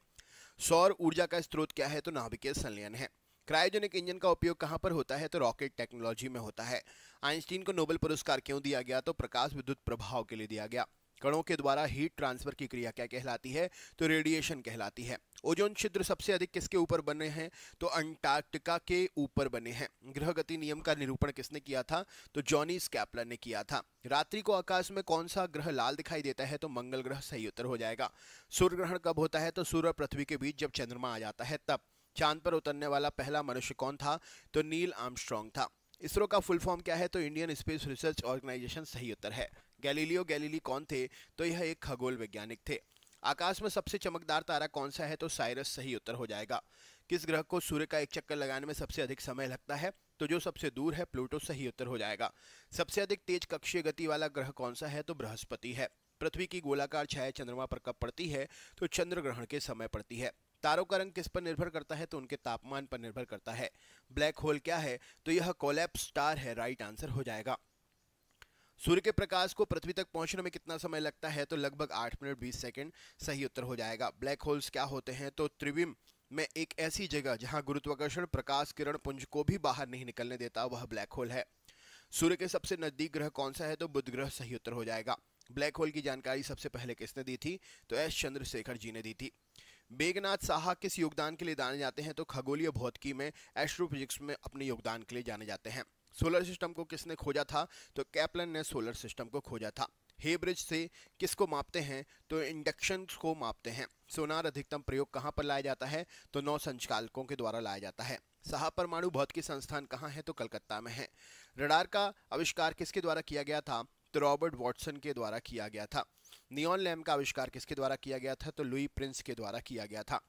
सौर ऊर्जा का स्रोत क्या है तो नाभिकीय संलयन है क्रायोजेनिक इंजन का उपयोग कहां पर होता है तो रॉकेट टेक्नोलॉजी में होता है आइंस्टीन को नोबेल पुरस्कार क्यों दिया गया तो प्रकाश विद्युत प्रभाव के लिए दिया गया कणों के द्वारा हीट ट्रांसफर की क्रिया क्या कहलाती है तो रेडिएशन कहलाती है ओजोन छिद्र सबसे अधिक किसके ऊपर बने हैं तो अंटार्कटिका के ऊपर बने हैं ग्रह गति नियम का निरूपण किसने किया था तो जॉनी स्कैपलर ने किया था रात्रि को आकाश में कौन सा ग्रह लाल दिखाई देता है तो मंगल ग्रह सही उत्तर हो जाएगा सूर्य ग्रहण कब होता है तो सूर्य पृथ्वी के बीच जब चंद्रमा आ जाता है तब चांद पर उतरने वाला पहला मनुष्य कौन था तो नील आर्मस्ट्रांग था इसरो का फुल फॉर्म क्या है तो इंडियन स्पेस रिसर्च ऑर्गेनाइजेशन सही उत्तर है गैलीलियो गैलीली कौन थे तो यह एक खगोल वैज्ञानिक थे आकाश में सबसे चमकदार तारा कौन सा है तो साइरस सही उत्तर हो जाएगा किस ग्रह को सूर्य का एक चक्कर लगाने में सबसे अधिक समय लगता है तो जो सबसे दूर है प्लूटो सही उत्तर हो जाएगा सबसे अधिक तेज कक्षीय गति वाला ग्रह कौन सा है तो बृहस्पति है पृथ्वी की गोलाकार छाया चंद्रमा पर कब पड़ती है तो चंद्र ग्रहण के समय पड़ती है तारों का रंग किस पर निर्भर करता है तो उनके तापमान पर निर्भर करता है ब्लैक होल क्या है तो यह कोलैप स्टार है राइट आंसर हो जाएगा सूर्य के प्रकाश को पृथ्वी तक पहुंचने में कितना समय लगता है तो लगभग आठ मिनट बीस सेकंड सही उत्तर हो जाएगा ब्लैक होल्स क्या होते हैं तो त्रिविम में एक ऐसी जगह जहां गुरुत्वाकर्षण प्रकाश किरण पुंज को भी बाहर नहीं निकलने देता वह ब्लैक होल है सूर्य के सबसे नजदीक ग्रह कौन सा है तो बुध ग्रह सही उत्तर हो जाएगा ब्लैक होल की जानकारी सबसे पहले किसने दी थी तो एस चंद्रशेखर जी ने दी थी बेगनाथ साहा किस योगदान के लिए जाने जाते हैं तो खगोलीय भौतिकी में एस्ट्रोफिजिक्स में अपने योगदान के लिए जाने जाते हैं सोलर सिस्टम को किसने खोजा था तो कैप्लन ने सोलर सिस्टम को खोजा था हेब्रिज से किसको मापते हैं तो इंडक्शन को मापते हैं सोनार अधिकतम प्रयोग कहाँ पर लाया जाता है तो नौ संचालकों के द्वारा लाया जाता है साहा परमाणु भौतिकी संस्थान कहाँ है तो कलकत्ता में है रडार का आविष्कार किसके द्वारा किया गया था तो रॉबर्ट वॉटसन के द्वारा किया गया था नियॉन लैम्प का आविष्कार किसके द्वारा किया गया था तो लुई प्रिंस के द्वारा किया गया था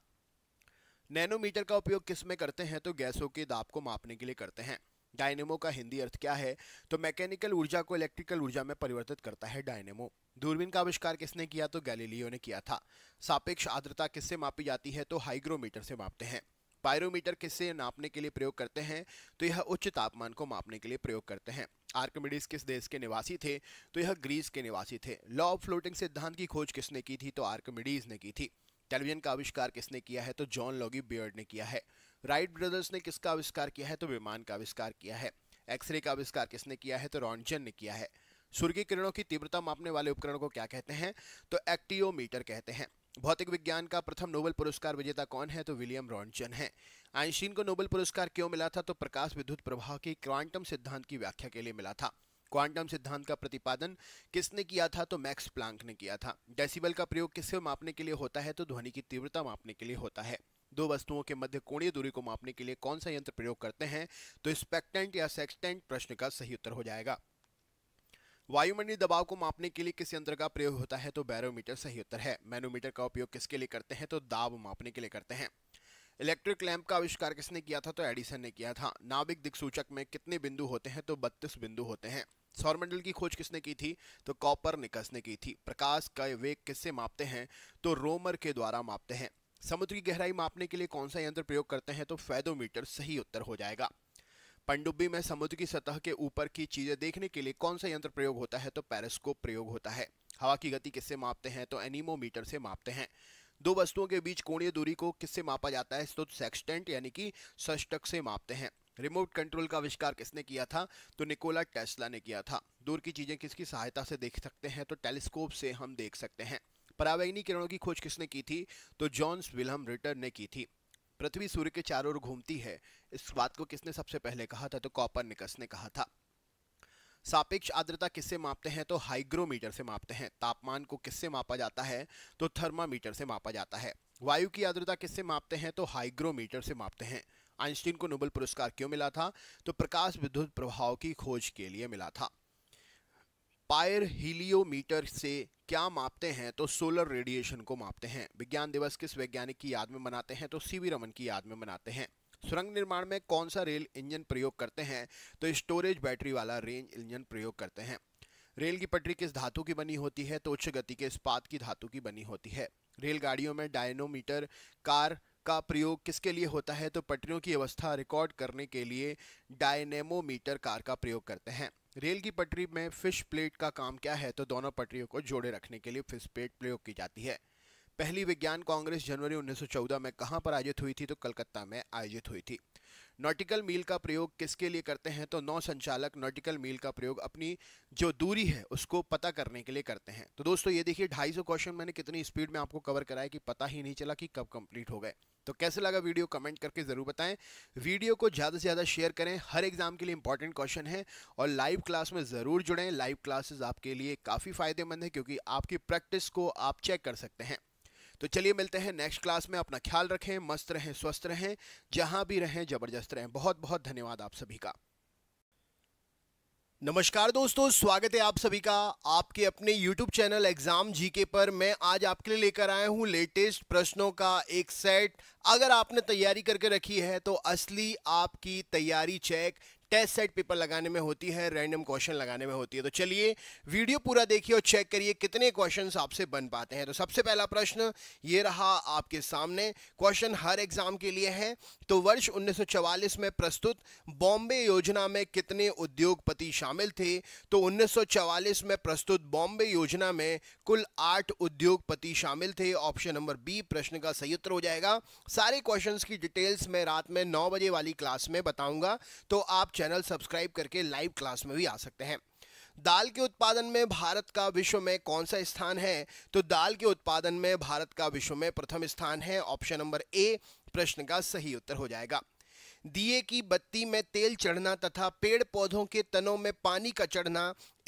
नैनोमीटर का उपयोग किस में करते हैं तो गैसों के दाब को मापने के लिए करते हैं डायनेमो का हिंदी अर्थ क्या है तो मैकेनिकल ऊर्जा को इलेक्ट्रिकल ऊर्जा में परिवर्तित करता है डायनेमो दूरबीन का आविष्कार किसने किया तो गैलीलियो ने किया था सापेक्ष आर्द्रता किससे मापी जाती है तो हाइग्रोमीटर से मापते हैं पायरोमीटर किससे नापने के लिए प्रयोग करते हैं तो यह उच्च तापमान को मापने के लिए प्रयोग करते हैं आर्कमिडीज किस देश के निवासी थे तो यह ग्रीस के निवासी थे लॉ ऑफ फ्लोटिंग सिद्धांत की खोज किसने की थी तो आर्कमिडीज ने की थी टेलीविजन का आविष्कार किसने किया है तो जॉन लॉगी बियर्ड ने किया है राइट ब्रदर्स ने किसका आविष्कार किया है तो विमान का आविष्कार किया है एक्सरे का आविष्कार किसने किया है तो रॉन्जन ने किया है सूर्य किरणों की तीव्रता मापने वाले उपकरण को क्या कहते हैं तो एक्टियोमीटर कहते हैं भौतिक विज्ञान का प्रथम नोबेल पुरस्कार विजेता कौन है तो विलियम रॉन्जन है आइंस्टीन को नोबेल पुरस्कार क्यों मिला था तो प्रकाश विद्युत प्रभाव के क्वांटम सिद्धांत की व्याख्या के लिए मिला था क्वांटम सिद्धांत का प्रतिपादन किसने किया था तो मैक्स प्लांक ने किया था डेसिबल का प्रयोग किससे मापने के लिए होता है तो ध्वनि की तीव्रता मापने के लिए होता है दो वस्तुओं के मध्य कोणीय दूरी को मापने के लिए कौन सा यंत्र प्रयोग करते हैं तो स्पेक्टेंट या सेक्सटेंट प्रश्न का सही उत्तर हो जाएगा वायुमंडलीय दबाव को मापने के लिए किस यंत्र का प्रयोग होता है तो बैरोमीटर सही उत्तर है मैनोमीटर का उपयोग किसके लिए करते हैं तो दाब मापने के लिए करते हैं इलेक्ट्रिक लैंप का आविष्कार किसने किया था तो एडिसन ने किया था नाविक दिक्सूचक में कितने बिंदु होते हैं तो बत्तीस बिंदु होते हैं सौरमंडल की खोज किसने की थी तो कॉपर निकस ने की थी प्रकाश का वेग किससे मापते हैं तो रोमर के द्वारा मापते हैं समुद्र की गहराई मापने के लिए कौन सा यंत्र प्रयोग करते हैं तो फैदोमीटर सही उत्तर हो जाएगा पंडुब्बी में समुद्र की सतह के ऊपर की चीजें देखने के लिए कौन सा यंत्र प्रयोग होता है तो पैरस्कोप प्रयोग होता है हवा की गति किससे मापते हैं तो एनीमोमीटर से मापते हैं दो वस्तुओं के बीच कोणीय दूरी को किससे मापा जाता है तो सेक्सटेंट यानी कि सष्टक से मापते हैं रिमोट कंट्रोल का आविष्कार किसने किया था तो निकोला टेस्ला ने किया था दूर की चीजें किसकी सहायता से देख सकते हैं तो टेलीस्कोप से हम देख सकते हैं परावैनी किरणों की खोज किसने की थी तो जॉन्स विलहम रिटर ने की थी पृथ्वी सूर्य के चारों ओर घूमती है इस बात को किसने सबसे पहले कहा था तो निकस ने कहा था सापेक्ष आर्द्रता किससे मापते हैं तो हाइग्रोमीटर से मापते हैं तापमान को किससे मापा जाता है तो थर्मामीटर से मापा जाता है वायु की आर्द्रता किससे मापते हैं तो हाइग्रोमीटर से मापते हैं आइंस्टीन को नोबल पुरस्कार क्यों मिला था तो प्रकाश विद्युत प्रभाव की खोज के लिए मिला था पायर हीलियोमीटर से क्या मापते हैं तो सोलर रेडिएशन को मापते हैं विज्ञान दिवस किस वैज्ञानिक की याद में मनाते हैं तो सीवी रमन की याद में मनाते हैं सुरंग निर्माण में कौन सा रेल इंजन प्रयोग करते हैं तो स्टोरेज बैटरी वाला रेंज इंजन प्रयोग करते हैं रेल की पटरी किस धातु की बनी होती है तो उच्च गति के इस्पात की धातु की बनी होती है रेलगाड़ियों में डायनोमीटर कार का प्रयोग किसके लिए होता है तो पटरियों की अवस्था रिकॉर्ड करने के लिए डायनेमोमीटर कार का प्रयोग करते हैं रेल की पटरी में फिश प्लेट का काम क्या है तो दोनों पटरियों को जोड़े रखने के लिए फिश प्लेट प्रयोग की जाती है पहली विज्ञान कांग्रेस जनवरी 1914 में कहां पर आयोजित हुई थी तो कलकत्ता में आयोजित हुई थी नॉटिकल मील का प्रयोग किसके लिए करते हैं तो नौ संचालक नॉटिकल मील का प्रयोग अपनी जो दूरी है उसको पता करने के लिए करते हैं तो दोस्तों ये देखिए ढाई सौ क्वेश्चन मैंने कितनी स्पीड में आपको कवर कराया कि पता ही नहीं चला कि कब कंप्लीट हो गए तो कैसे लगा वीडियो कमेंट करके ज़रूर बताएं वीडियो को ज़्यादा से ज़्यादा शेयर करें हर एग्ज़ाम के लिए इंपॉर्टेंट क्वेश्चन है और लाइव क्लास में ज़रूर जुड़ें लाइव क्लासेस आपके लिए काफ़ी फ़ायदेमंद है क्योंकि आपकी प्रैक्टिस को आप चेक कर सकते हैं तो चलिए मिलते हैं नेक्स्ट क्लास में अपना ख्याल रखें मस्त रहें स्वस्थ रहें जहां भी रहें जबरदस्त रहें बहुत बहुत धन्यवाद आप सभी का नमस्कार दोस्तों स्वागत है आप सभी का आपके अपने YouTube चैनल एग्जाम जीके पर मैं आज आपके लिए लेकर आया हूं लेटेस्ट प्रश्नों का एक सेट अगर आपने तैयारी करके रखी है तो असली आपकी तैयारी चेक टेस्ट सेट पेपर लगाने में होती है रैंडम क्वेश्चन लगाने में होती है तो चलिए वीडियो पूरा देखिए और चेक करिए कितने क्वेश्चन आपसे बन पाते हैं तो सबसे पहला प्रश्न ये रहा आपके सामने क्वेश्चन हर एग्जाम के लिए है तो वर्ष 1944 में प्रस्तुत बॉम्बे योजना में कितने उद्योगपति शामिल थे तो उन्नीस में प्रस्तुत बॉम्बे योजना में कुल आठ उद्योगपति शामिल थे ऑप्शन नंबर बी प्रश्न का सही उत्तर हो जाएगा सारे क्वेश्चन की डिटेल्स मैं रात में नौ बजे वाली क्लास में बताऊंगा तो आप चैनल सब्सक्राइब करके लाइव क्लास में भी आ सकते हैं दाल के उत्पादन में भारत का विश्व में कौन सा स्थान है तो दाल के उत्पादन में भारत का विश्व में प्रथम स्थान है ऑप्शन नंबर ए प्रश्न का सही उत्तर हो जाएगा दिए की बत्ती में तेल चढ़ना तथा पेड़ पौधों के तनों में पानी का चढ़ना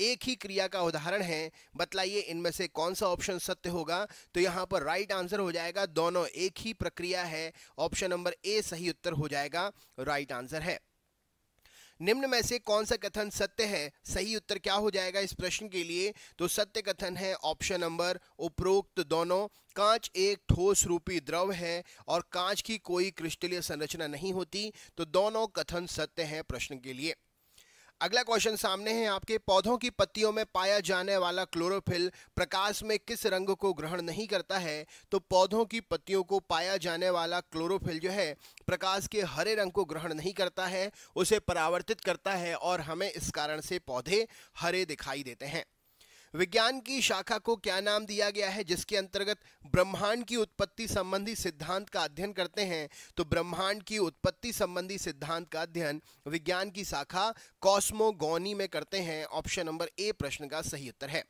एक ही क्रिया का उदाहरण है बतलाइए इनमें से कौन सा ऑप्शन सत्य होगा तो यहाँ पर राइट आंसर हो जाएगा दोनों एक ही प्रक्रिया है ऑप्शन नंबर ए सही उत्तर हो जाएगा राइट आंसर है निम्न में से कौन सा कथन सत्य है सही उत्तर क्या हो जाएगा इस प्रश्न के लिए तो सत्य कथन है ऑप्शन नंबर उपरोक्त दोनों कांच एक ठोस रूपी द्रव है और कांच की कोई क्रिस्टलीय संरचना नहीं होती तो दोनों कथन सत्य है प्रश्न के लिए अगला क्वेश्चन सामने है आपके पौधों की पत्तियों में पाया जाने वाला क्लोरोफिल प्रकाश में किस रंग को ग्रहण नहीं करता है तो पौधों की पत्तियों को पाया जाने वाला क्लोरोफिल जो है प्रकाश के हरे रंग को ग्रहण नहीं करता है उसे परावर्तित करता है और हमें इस कारण से पौधे हरे दिखाई देते हैं विज्ञान की शाखा को क्या नाम दिया गया है जिसके अंतर्गत ब्रह्मांड की उत्पत्ति संबंधी सिद्धांत का अध्ययन करते हैं तो ब्रह्मांड की उत्पत्ति संबंधी सिद्धांत का अध्ययन विज्ञान की शाखा कॉस्मोगोनी में करते हैं ऑप्शन नंबर ए प्रश्न का सही उत्तर है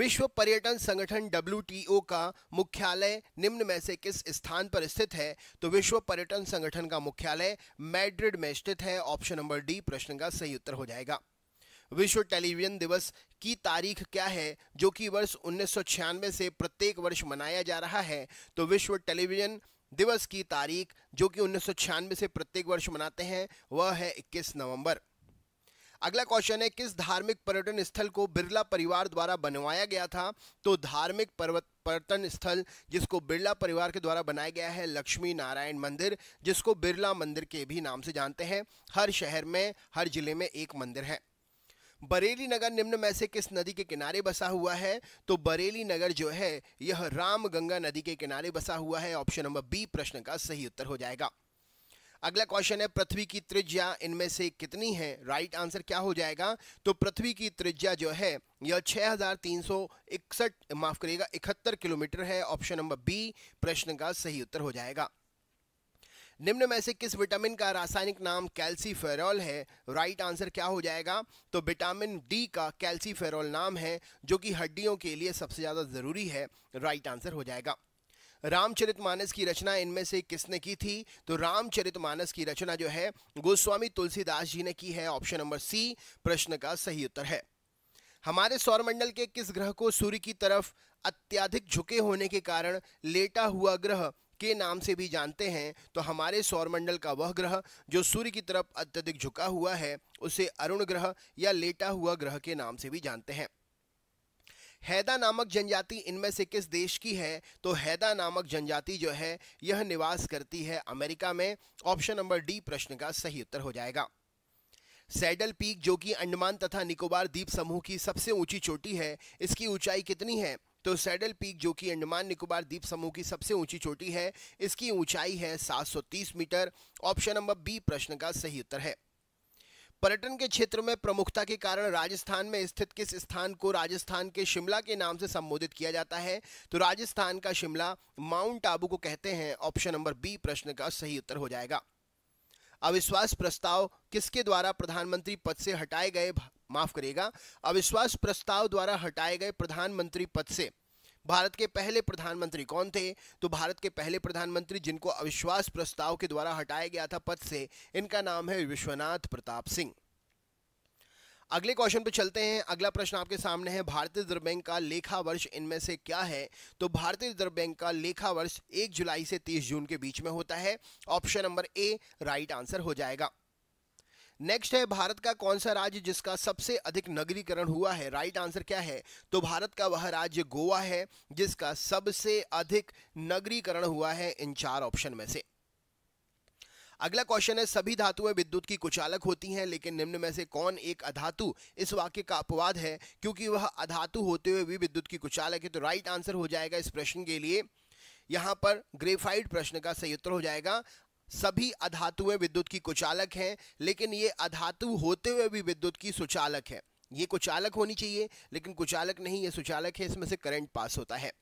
विश्व पर्यटन संगठन डब्ल्यू का मुख्यालय निम्न में से किस स्थान पर स्थित है तो विश्व पर्यटन संगठन का मुख्यालय मैड्रिड में स्थित है ऑप्शन नंबर डी प्रश्न का सही उत्तर हो जाएगा विश्व टेलीविजन दिवस की तारीख क्या है जो कि वर्ष उन्नीस से प्रत्येक वर्ष मनाया जा रहा है तो विश्व टेलीविजन दिवस की तारीख जो कि उन्नीस से प्रत्येक वर्ष मनाते हैं वह है 21 नवंबर अगला क्वेश्चन है किस धार्मिक पर्यटन स्थल को बिरला परिवार द्वारा बनवाया गया था तो धार्मिक पर्वत पर्यटन स्थल जिसको बिरला परिवार के द्वारा बनाया गया है लक्ष्मी नारायण मंदिर जिसको बिरला मंदिर के भी नाम से जानते हैं हर शहर में हर जिले में एक मंदिर है बरेली नगर निम्न में से किस नदी के किनारे बसा हुआ है तो बरेली नगर जो है यह राम गंगा नदी के किनारे बसा हुआ है ऑप्शन नंबर बी प्रश्न का सही उत्तर हो जाएगा अगला क्वेश्चन है पृथ्वी की त्रिज्या इनमें से कितनी है राइट आंसर क्या हो जाएगा तो पृथ्वी की त्रिज्या जो है यह 6361 माफ करिएगा इकहत्तर किलोमीटर है ऑप्शन नंबर बी प्रश्न का सही उत्तर हो जाएगा निम्न में से किस विटामिन का रासायनिक नाम कैल्सीफेरॉल है राइट आंसर क्या हो जाएगा तो विटामिन डी का कैल्सीफेरॉल नाम है जो कि हड्डियों के लिए सबसे ज़्यादा ज़रूरी है राइट आंसर हो जाएगा रामचरितमानस की रचना इनमें से किसने की थी तो रामचरितमानस की रचना जो है गोस्वामी तुलसीदास जी ने की है ऑप्शन नंबर सी प्रश्न का सही उत्तर है हमारे सौरमंडल के किस ग्रह को सूर्य की तरफ अत्याधिक झुके होने के कारण लेटा हुआ ग्रह के नाम से भी जानते हैं तो हमारे सौरमंडल का वह ग्रह जो सूर्य की तरफ अत्यधिक झुका हुआ है उसे अरुण ग्रह या लेटा हुआ ग्रह के नाम से भी जानते हैं हैदा नामक जनजाति इनमें से किस देश की है तो हैदा नामक जनजाति जो है यह निवास करती है अमेरिका में ऑप्शन नंबर डी प्रश्न का सही उत्तर हो जाएगा सैडल पीक जो कि अंडमान तथा निकोबार द्वीप समूह की सबसे ऊंची चोटी है इसकी ऊंचाई कितनी है तो सैडल पीक जो कि अंडमान निकोबार द्वीप समूह की सबसे ऊंची चोटी है इसकी ऊंचाई है 730 मीटर ऑप्शन नंबर बी प्रश्न का सही उत्तर है पर्यटन के क्षेत्र में प्रमुखता के कारण राजस्थान में स्थित किस स्थान को राजस्थान के शिमला के नाम से संबोधित किया जाता है तो राजस्थान का शिमला माउंट आबू को कहते हैं ऑप्शन नंबर बी प्रश्न का सही उत्तर हो जाएगा अविश्वास प्रस्ताव किसके द्वारा प्रधानमंत्री पद से हटाए गए माफ करेगा अविश्वास प्रस्ताव द्वारा हटाए गए प्रधानमंत्री पद से भारत के पहले प्रधानमंत्री कौन थे तो भारत के पहले प्रधानमंत्री जिनको अविश्वास प्रस्ताव के द्वारा हटाया गया था पद से इनका नाम है विश्वनाथ प्रताप सिंह अगले क्वेश्चन पे चलते हैं अगला प्रश्न आपके सामने है भारतीय रिजर्व बैंक का लेखा वर्ष इनमें से क्या है तो भारतीय रिजर्व बैंक का लेखा वर्ष 1 जुलाई से 30 जून के बीच में होता है option number A right answer हो जाएगा नेक्स्ट है भारत का कौन सा राज्य जिसका सबसे अधिक नगरीकरण हुआ है राइट आंसर क्या है तो भारत का वह राज्य गोवा है जिसका सबसे अधिक नगरीकरण हुआ है इन चार ऑप्शन में से अगला क्वेश्चन है सभी धातुएं विद्युत की कुचालक होती हैं लेकिन निम्न में से कौन एक अधातु इस वाक्य का अपवाद है क्योंकि वह अधातु होते हुए भी विद्युत की कुचालक है तो राइट आंसर हो जाएगा इस प्रश्न के लिए यहाँ पर ग्रेफाइड प्रश्न का सही उत्तर हो जाएगा सभी अधातुएं विद्युत की कुचालक हैं लेकिन ये अधातु होते हुए भी विद्युत की सुचालक है ये कुचालक होनी चाहिए लेकिन कुचालक नहीं ये सुचालक है इसमें से करंट पास होता है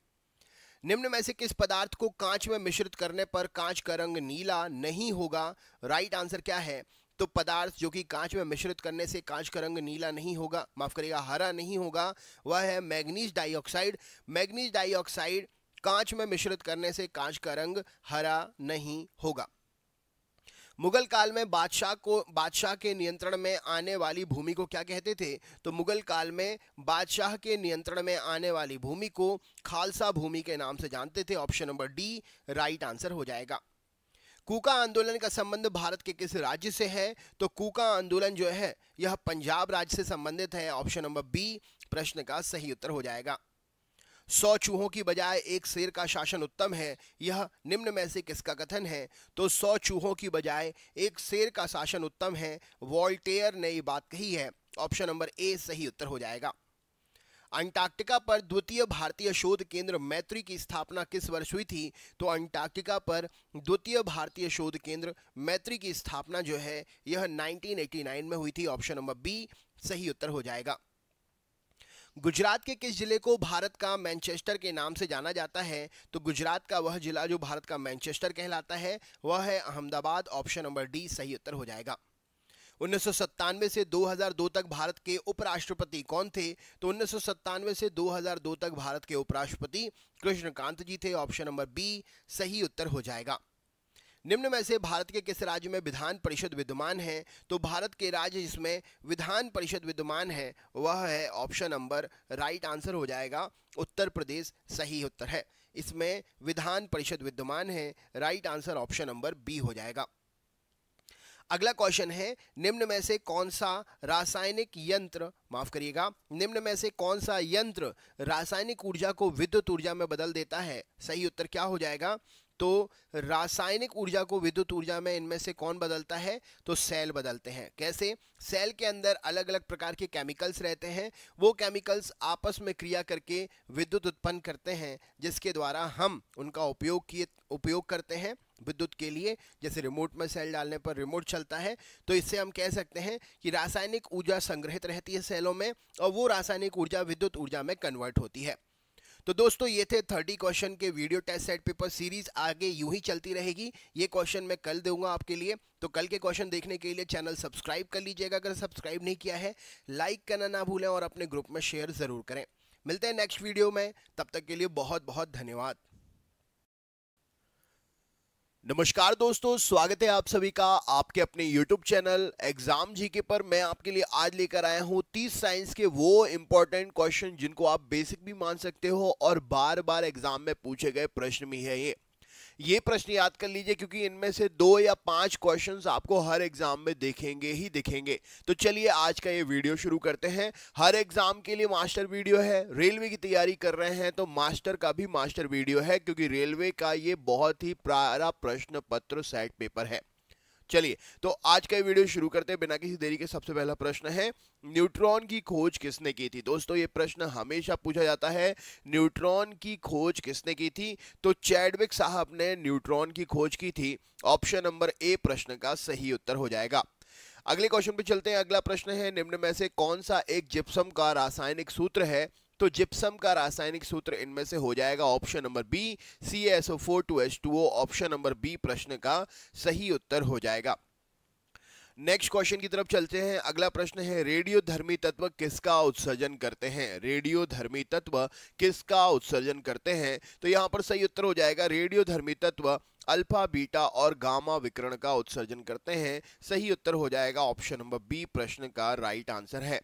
निम्न में से किस पदार्थ को कांच में मिश्रित करने पर कांच का रंग नीला नहीं होगा राइट आंसर क्या है तो पदार्थ जो कि कांच में मिश्रित करने से कांच का रंग नीला नहीं होगा माफ करिएगा हरा नहीं होगा वह है मैग्नीज डाइऑक्साइड मैग्नीज डाइऑक्साइड कांच में मिश्रित करने से कांच का रंग हरा नहीं होगा मुगल काल में बादशाह को बादशाह के नियंत्रण में आने वाली भूमि को क्या कहते थे तो मुगल काल में बादशाह के नियंत्रण में आने वाली भूमि को खालसा भूमि के नाम से जानते थे option number D right answer हो जाएगा कूका आंदोलन का संबंध भारत के किस राज्य से है तो कूका आंदोलन जो है यह पंजाब राज्य से संबंधित है ऑप्शन नंबर बी प्रश्न का सही उत्तर हो जाएगा सौ चूहों की बजाय एक शेर का शासन उत्तम है यह निम्न में से किसका कथन है तो सौ चूहों की बजाय एक शेर का शासन उत्तम है वॉल्टेयर ने ये बात कही है ऑप्शन नंबर ए सही उत्तर हो जाएगा अंटार्कटिका पर द्वितीय भारतीय शोध केंद्र मैत्री की स्थापना किस वर्ष हुई थी तो अंटार्कटिका पर द्वितीय भारतीय शोध केंद्र मैत्री की स्थापना जो है यह 1989 में हुई थी ऑप्शन नंबर बी सही उत्तर हो जाएगा गुजरात के किस जिले को भारत का मैनचेस्टर के नाम से जाना जाता है तो गुजरात का वह जिला जो भारत का मैनचेस्टर कहलाता है वह है अहमदाबाद ऑप्शन नंबर डी सही उत्तर हो जाएगा उन्नीस से 2002 तक भारत के उपराष्ट्रपति कौन थे तो उन्नीस से 2002 तक भारत के उपराष्ट्रपति कृष्णकांत जी थे ऑप्शन नंबर बी सही उत्तर हो जाएगा निम्न में से भारत के किस राज्य में विधान परिषद विद्यमान है तो भारत के राज्य जिसमें विधान परिषद विद्यमान है वह है ऑप्शन नंबर राइट आंसर हो जाएगा उत्तर प्रदेश सही उत्तर है इसमें विधान परिषद विद्यमान है right answer option number B हो जाएगा अगला क्वेश्चन है निम्न में से कौन सा रासायनिक यंत्र माफ करिएगा निम्न में से कौन सा यंत्र रासायनिक ऊर्जा को विद्युत ऊर्जा में बदल देता है सही उत्तर क्या हो जाएगा तो रासायनिक ऊर्जा को विद्युत ऊर्जा में इनमें से कौन बदलता है तो सेल बदलते हैं कैसे सेल के अंदर अलग अलग प्रकार के केमिकल्स रहते हैं वो केमिकल्स आपस में क्रिया करके विद्युत उत्पन्न करते हैं जिसके द्वारा हम उनका उपयोग किए उपयोग करते हैं विद्युत के लिए जैसे रिमोट में सेल डालने पर रिमोट चलता है तो इससे हम कह सकते हैं कि रासायनिक ऊर्जा संग्रहित रहती है सेलों में और वो रासायनिक ऊर्जा विद्युत ऊर्जा में कन्वर्ट होती है तो दोस्तों ये थे थर्टी क्वेश्चन के video test set paper series आगे यूं ही चलती रहेगी ये क्वेश्चन मैं कल दूंगा आपके लिए तो कल के क्वेश्चन देखने के लिए चैनल सब्सक्राइब कर लीजिएगा अगर सब्सक्राइब नहीं किया है लाइक करना ना भूलें और अपने ग्रुप में शेयर ज़रूर करें मिलते हैं नेक्स्ट वीडियो में तब तक के लिए बहुत बहुत धन्यवाद नमस्कार दोस्तों स्वागत है आप सभी का आपके अपने YouTube चैनल एग्जाम जीके पर मैं आपके लिए आज लेकर आया हूँ तीस साइंस के वो इम्पोर्टेंट क्वेश्चन जिनको आप बेसिक भी मान सकते हो और बार बार एग्जाम में पूछे गए प्रश्न भी है ये ये प्रश्न याद कर लीजिए क्योंकि इनमें से दो या पांच क्वेश्चन आपको हर एग्जाम में देखेंगे ही दिखेंगे तो चलिए आज का ये वीडियो शुरू करते हैं हर एग्जाम के लिए मास्टर वीडियो है रेलवे की तैयारी कर रहे हैं तो मास्टर का भी मास्टर वीडियो है क्योंकि रेलवे का ये बहुत ही प्रारा प्रश्न पत्र सेट पेपर है चलिए तो आज का वीडियो शुरू करते हैं बिना किसी देरी के सबसे पहला प्रश्न है न्यूट्रॉन की खोज किसने की थी दोस्तों ये प्रश्न हमेशा पूछा जाता है न्यूट्रॉन की खोज किसने की थी तो चैडविक साहब ने न्यूट्रॉन की खोज की थी ऑप्शन नंबर ए प्रश्न का सही उत्तर हो जाएगा अगले क्वेश्चन पे चलते हैं अगला प्रश्न है निम्न में से कौन सा एक जिप्सम का रासायनिक सूत्र है तो जिप्सम का रासायनिक सूत्र इनमें से हो जाएगा option number B C S O four two H two O option number B प्रश्न का सही उत्तर हो जाएगा नेक्स्ट क्वेश्चन की तरफ चलते हैं अगला प्रश्न है रेडियो धर्मी तत्व किसका उत्सर्जन करते हैं रेडियो धर्मी तत्व किसका उत्सर्जन करते हैं तो यहाँ पर सही उत्तर हो जाएगा रेडियो धर्मी तत्व अल्फा बीटा और गामा विकरण का उत्सर्जन करते हैं सही उत्तर हो जाएगा ऑप्शन नंबर बी प्रश्न का राइट आंसर है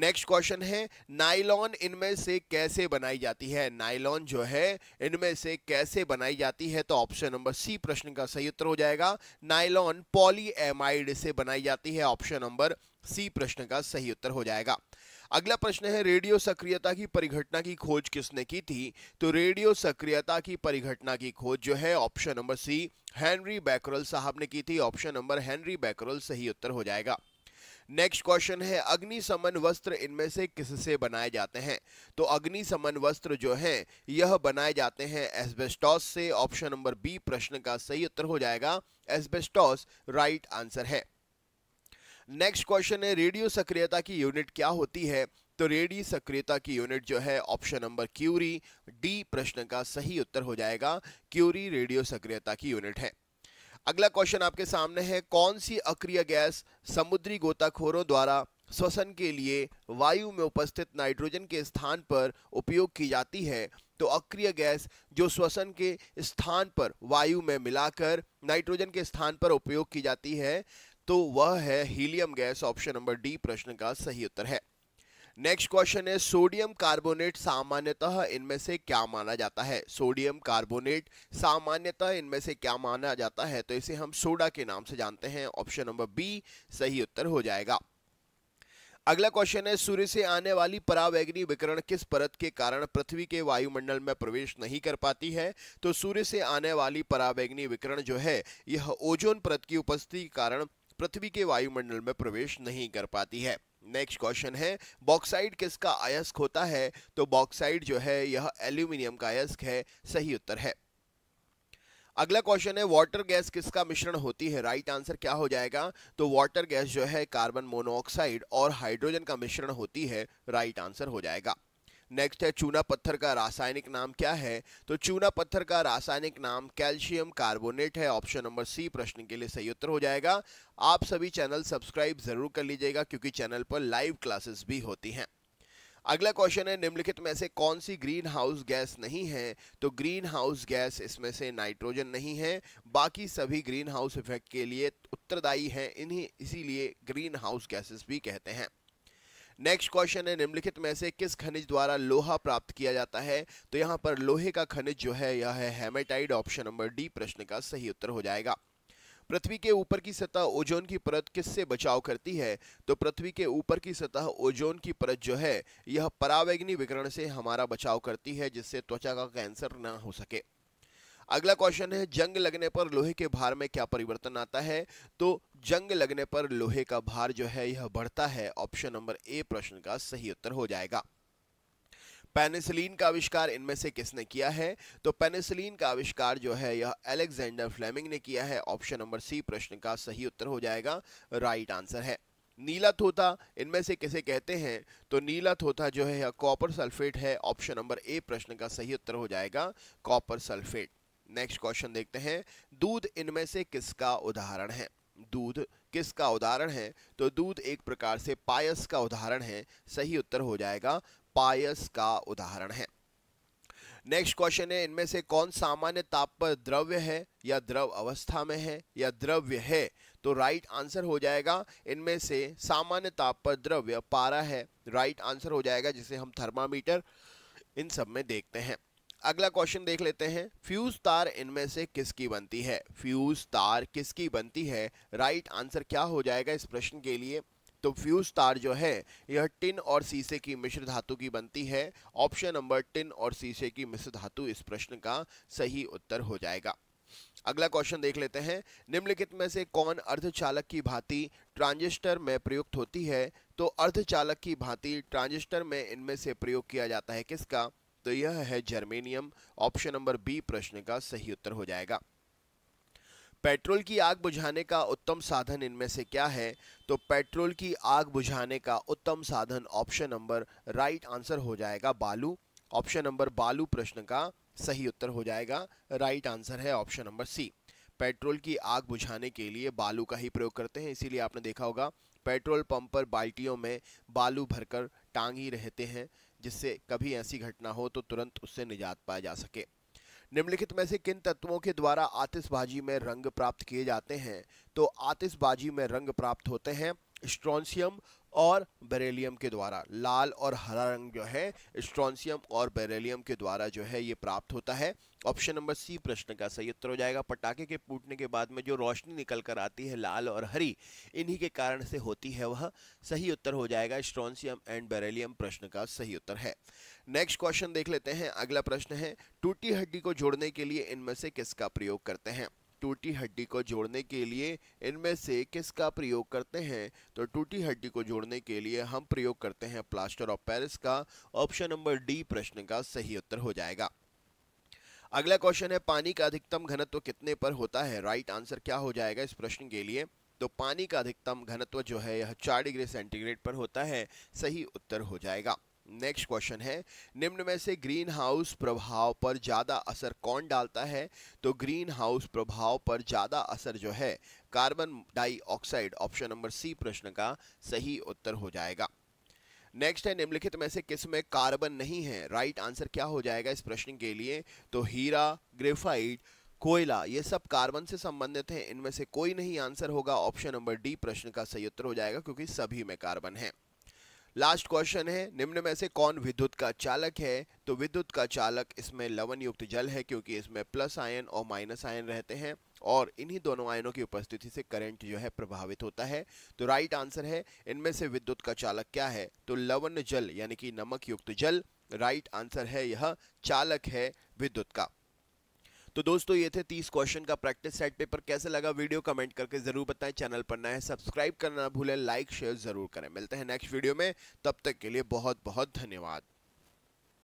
नेक्स्ट क्वेश्चन है नाइलॉन इनमें से कैसे बनाई जाती है नाइलॉन जो है इनमें से कैसे बनाई जाती है तो ऑप्शन नंबर सी प्रश्न का सही उत्तर हो जाएगा नाइलॉन पॉलीएमाइड से बनाई जाती है ऑप्शन नंबर सी प्रश्न का सही उत्तर हो जाएगा अगला प्रश्न है रेडियो सक्रियता की परिघटना की खोज किसने की थी तो रेडियो सक्रियता की परिघटना की खोज जो है option number C Henry Becquerel साहब ने की थी ऑप्शन नंबर हेनरी बैकरल सही उत्तर हो जाएगा नेक्स्ट क्वेश्चन है अग्नि समन वस्त्र इनमें से किससे बनाए जाते हैं तो अग्नि समन वस्त्र जो है यह बनाए जाते हैं एस्बेस्टॉस से ऑप्शन नंबर बी प्रश्न का सही उत्तर हो जाएगा एस्बेस्टॉस राइट आंसर है नेक्स्ट क्वेश्चन है रेडियो सक्रियता की यूनिट क्या होती है तो रेडी सक्रियता की यूनिट जो है ऑप्शन नंबर क्यूरी डी प्रश्न का सही उत्तर हो जाएगा क्यूरी रेडियो सक्रियता की यूनिट है अगला क्वेश्चन आपके सामने है कौन सी अक्रिय गैस समुद्री गोताखोरों द्वारा श्वसन के लिए वायु में उपस्थित नाइट्रोजन के स्थान पर उपयोग की जाती है तो अक्रिय गैस जो श्वसन के स्थान पर वायु में मिलाकर नाइट्रोजन के स्थान पर उपयोग की जाती है तो वह है helium gas option number D प्रश्न का सही उत्तर है नेक्स्ट क्वेश्चन है सोडियम कार्बोनेट सामान्यतः इनमें से क्या माना जाता है सोडियम कार्बोनेट सामान्यतः इनमें से क्या माना जाता है तो इसे हम सोडा के नाम से जानते हैं ऑप्शन नंबर बी सही उत्तर हो जाएगा अगला क्वेश्चन है सूर्य से आने वाली परावैग्नि विकरण किस परत के कारण पृथ्वी के वायुमंडल में प्रवेश नहीं कर पाती है तो सूर्य से आने वाली परावैग्नि विकरण जो है यह ओजोन परत की उपस्थिति के कारण पृथ्वी के वायुमंडल में प्रवेश नहीं कर पाती है नेक्स्ट क्वेश्चन है बॉक्साइड किसका अयस्क होता है तो बॉक्साइड जो है यह एल्यूमिनियम का अयस्क है सही उत्तर है अगला क्वेश्चन है वाटर गैस किसका मिश्रण होती है राइट right आंसर क्या हो जाएगा तो वाटर गैस जो है कार्बन मोनोऑक्साइड और हाइड्रोजन का मिश्रण होती है राइट right आंसर हो जाएगा नेक्स्ट है चूना पत्थर का रासायनिक नाम क्या है तो चूना पत्थर का रासायनिक नाम कैल्शियम कार्बोनेट है ऑप्शन नंबर सी प्रश्न के लिए सही उत्तर हो जाएगा आप सभी चैनल सब्सक्राइब जरूर कर लीजिएगा क्योंकि चैनल पर लाइव क्लासेस भी होती हैं अगला क्वेश्चन है निम्नलिखित में से कौन सी ग्रीन हाउस गैस नहीं है तो ग्रीन हाउस गैस इसमें से नाइट्रोजन नहीं है बाकी सभी ग्रीन हाउस इफेक्ट के लिए उत्तरदायी हैं इन्हीं इसीलिए ग्रीन हाउस गैसेस भी कहते हैं नेक्स्ट क्वेश्चन है निम्नलिखित में से किस खनिज द्वारा लोहा प्राप्त किया जाता है तो यहाँ पर लोहे का खनिज जो है यह है हेमेटाइड ऑप्शन नंबर डी प्रश्न का सही उत्तर हो जाएगा पृथ्वी के ऊपर की सतह ओजोन की परत किससे बचाव करती है तो पृथ्वी के ऊपर की सतह ओजोन की परत जो है यह परावैग्नि विकरण से हमारा बचाव करती है जिससे त्वचा का कैंसर ना हो सके अगला क्वेश्चन है जंग लगने पर लोहे के भार में क्या परिवर्तन आता है तो जंग लगने पर लोहे का भार जो है यह बढ़ता है ऑप्शन नंबर ए प्रश्न का सही उत्तर हो जाएगा पेनिसिलिन का आविष्कार इनमें से किसने किया है तो पेनिसिलिन का आविष्कार जो है यह अलेक्जेंडर फ्लेमिंग ने किया है ऑप्शन नंबर सी प्रश्न का सही उत्तर हो जाएगा राइट आंसर है नीला थोथा इनमें से किसे कहते हैं तो नीला थोथा जो है यह कॉपर सल्फेट है ऑप्शन नंबर ए प्रश्न का सही उत्तर हो जाएगा कॉपर सल्फेट नेक्स्ट क्वेश्चन देखते हैं दूध इनमें से किसका उदाहरण है दूध किसका उदाहरण है तो दूध एक प्रकार से पायस का उदाहरण है सही उत्तर हो जाएगा पायस का उदाहरण है नेक्स्ट क्वेश्चन है इनमें से कौन सामान्य ताप पर द्रव्य है या द्रव अवस्था में है या द्रव्य है तो राइट आंसर हो जाएगा इनमें से सामान्य ताप पर द्रव्य पारा है राइट आंसर हो जाएगा जिसे हम थर्मामीटर इन सब में देखते हैं अगला क्वेश्चन देख लेते हैं फ्यूज तार इनमें से किसकी बनती है फ्यूज तार किसकी बनती है राइट right आंसर क्या हो जाएगा इस प्रश्न के लिए तो फ्यूज तार जो है यह टिन और सीसे की मिश्र धातु की बनती है ऑप्शन नंबर टिन और सीसे की मिश्र धातु इस प्रश्न का सही उत्तर हो जाएगा अगला क्वेश्चन देख लेते हैं निम्नलिखित में से कौन अर्धचालक की भांति ट्रांजिस्टर में प्रयुक्त होती है तो अर्धचालक की भांति ट्रांजिस्टर में इनमें से प्रयोग किया जाता है किसका तो यह है जर्मेनियम ऑप्शन नंबर बी प्रश्न का सही उत्तर हो जाएगा पेट्रोल की आग बुझाने का उत्तम साधन इनमें से क्या है तो पेट्रोल की आग बुझाने का उत्तम साधन ऑप्शन नंबर राइट आंसर हो जाएगा बालू ऑप्शन नंबर बालू प्रश्न का सही उत्तर हो जाएगा राइट आंसर है ऑप्शन नंबर सी पेट्रोल की आग बुझाने के लिए बालू का ही प्रयोग करते हैं इसीलिए आपने देखा होगा पेट्रोल पंप पर बाल्टियों में बालू भरकर टांगी रहते हैं जिससे कभी ऐसी घटना हो तो तुरंत उससे निजात पाया जा सके निम्नलिखित में से किन तत्वों के द्वारा आतिशबाजी में रंग प्राप्त किए जाते हैं तो आतिशबाजी में रंग प्राप्त होते हैं स्ट्रॉन्सियम और बेरेलियम के द्वारा लाल और हरा रंग जो है स्ट्रॉन्सियम और बेरेलियम के द्वारा जो है ये प्राप्त होता है ऑप्शन नंबर सी प्रश्न का सही उत्तर हो जाएगा पटाखे के फूटने के बाद में जो रोशनी निकल कर आती है लाल और हरी इन्हीं के कारण से होती है वह सही उत्तर हो जाएगा स्ट्रॉन्सियम एंड बेरेलियम प्रश्न का सही उत्तर है नेक्स्ट क्वेश्चन देख लेते हैं अगला प्रश्न है टूटी हड्डी को जोड़ने के लिए इनमें से किसका प्रयोग करते हैं टूटी हड्डी को जोड़ने के लिए इनमें से किसका प्रयोग करते हैं तो टूटी हड्डी को जोड़ने के लिए हम प्रयोग करते हैं प्लास्टर ऑफ पेरिस का ऑप्शन नंबर डी प्रश्न का सही उत्तर हो जाएगा अगला क्वेश्चन है पानी का अधिकतम घनत्व कितने पर होता है राइट आंसर क्या हो जाएगा इस प्रश्न के लिए तो पानी का अधिकतम घनत्व जो है यह चार डिग्री सेंटीग्रेड पर होता है सही उत्तर हो जाएगा नेक्स्ट क्वेश्चन है निम्न में से ग्रीन हाउस प्रभाव पर ज़्यादा असर कौन डालता है तो ग्रीन हाउस प्रभाव पर ज़्यादा असर जो है carbon dioxide option number C प्रश्न का सही उत्तर हो जाएगा नेक्स्ट है निम्नलिखित में से किस में कार्बन नहीं है राइट right आंसर क्या हो जाएगा इस प्रश्न के लिए तो हीरा ग्रेफाइड कोयला ये सब कार्बन से संबंधित हैं इनमें से कोई नहीं आंसर होगा ऑप्शन नंबर डी प्रश्न का सही उत्तर हो जाएगा क्योंकि सभी में कार्बन है लास्ट क्वेश्चन है निम्न में से कौन विद्युत का चालक है तो विद्युत का चालक इसमें लवण युक्त जल है क्योंकि इसमें प्लस आयन और माइनस आयन रहते हैं और इन्हीं दोनों आयनों की उपस्थिति से करंट जो है प्रभावित होता है तो राइट आंसर है इनमें से विद्युत का चालक क्या है तो लवण जल यानी कि नमक युक्त जल राइट आंसर है यह चालक है विद्युत का तो दोस्तों ये थे तीस क्वेश्चन का प्रैक्टिस सेट पेपर कैसे लगा वीडियो कमेंट करके जरूर बताएं चैनल पर नए सब्सक्राइब करना ना भूलें लाइक शेयर जरूर करें मिलते हैं नेक्स्ट वीडियो में तब तक के लिए बहुत बहुत धन्यवाद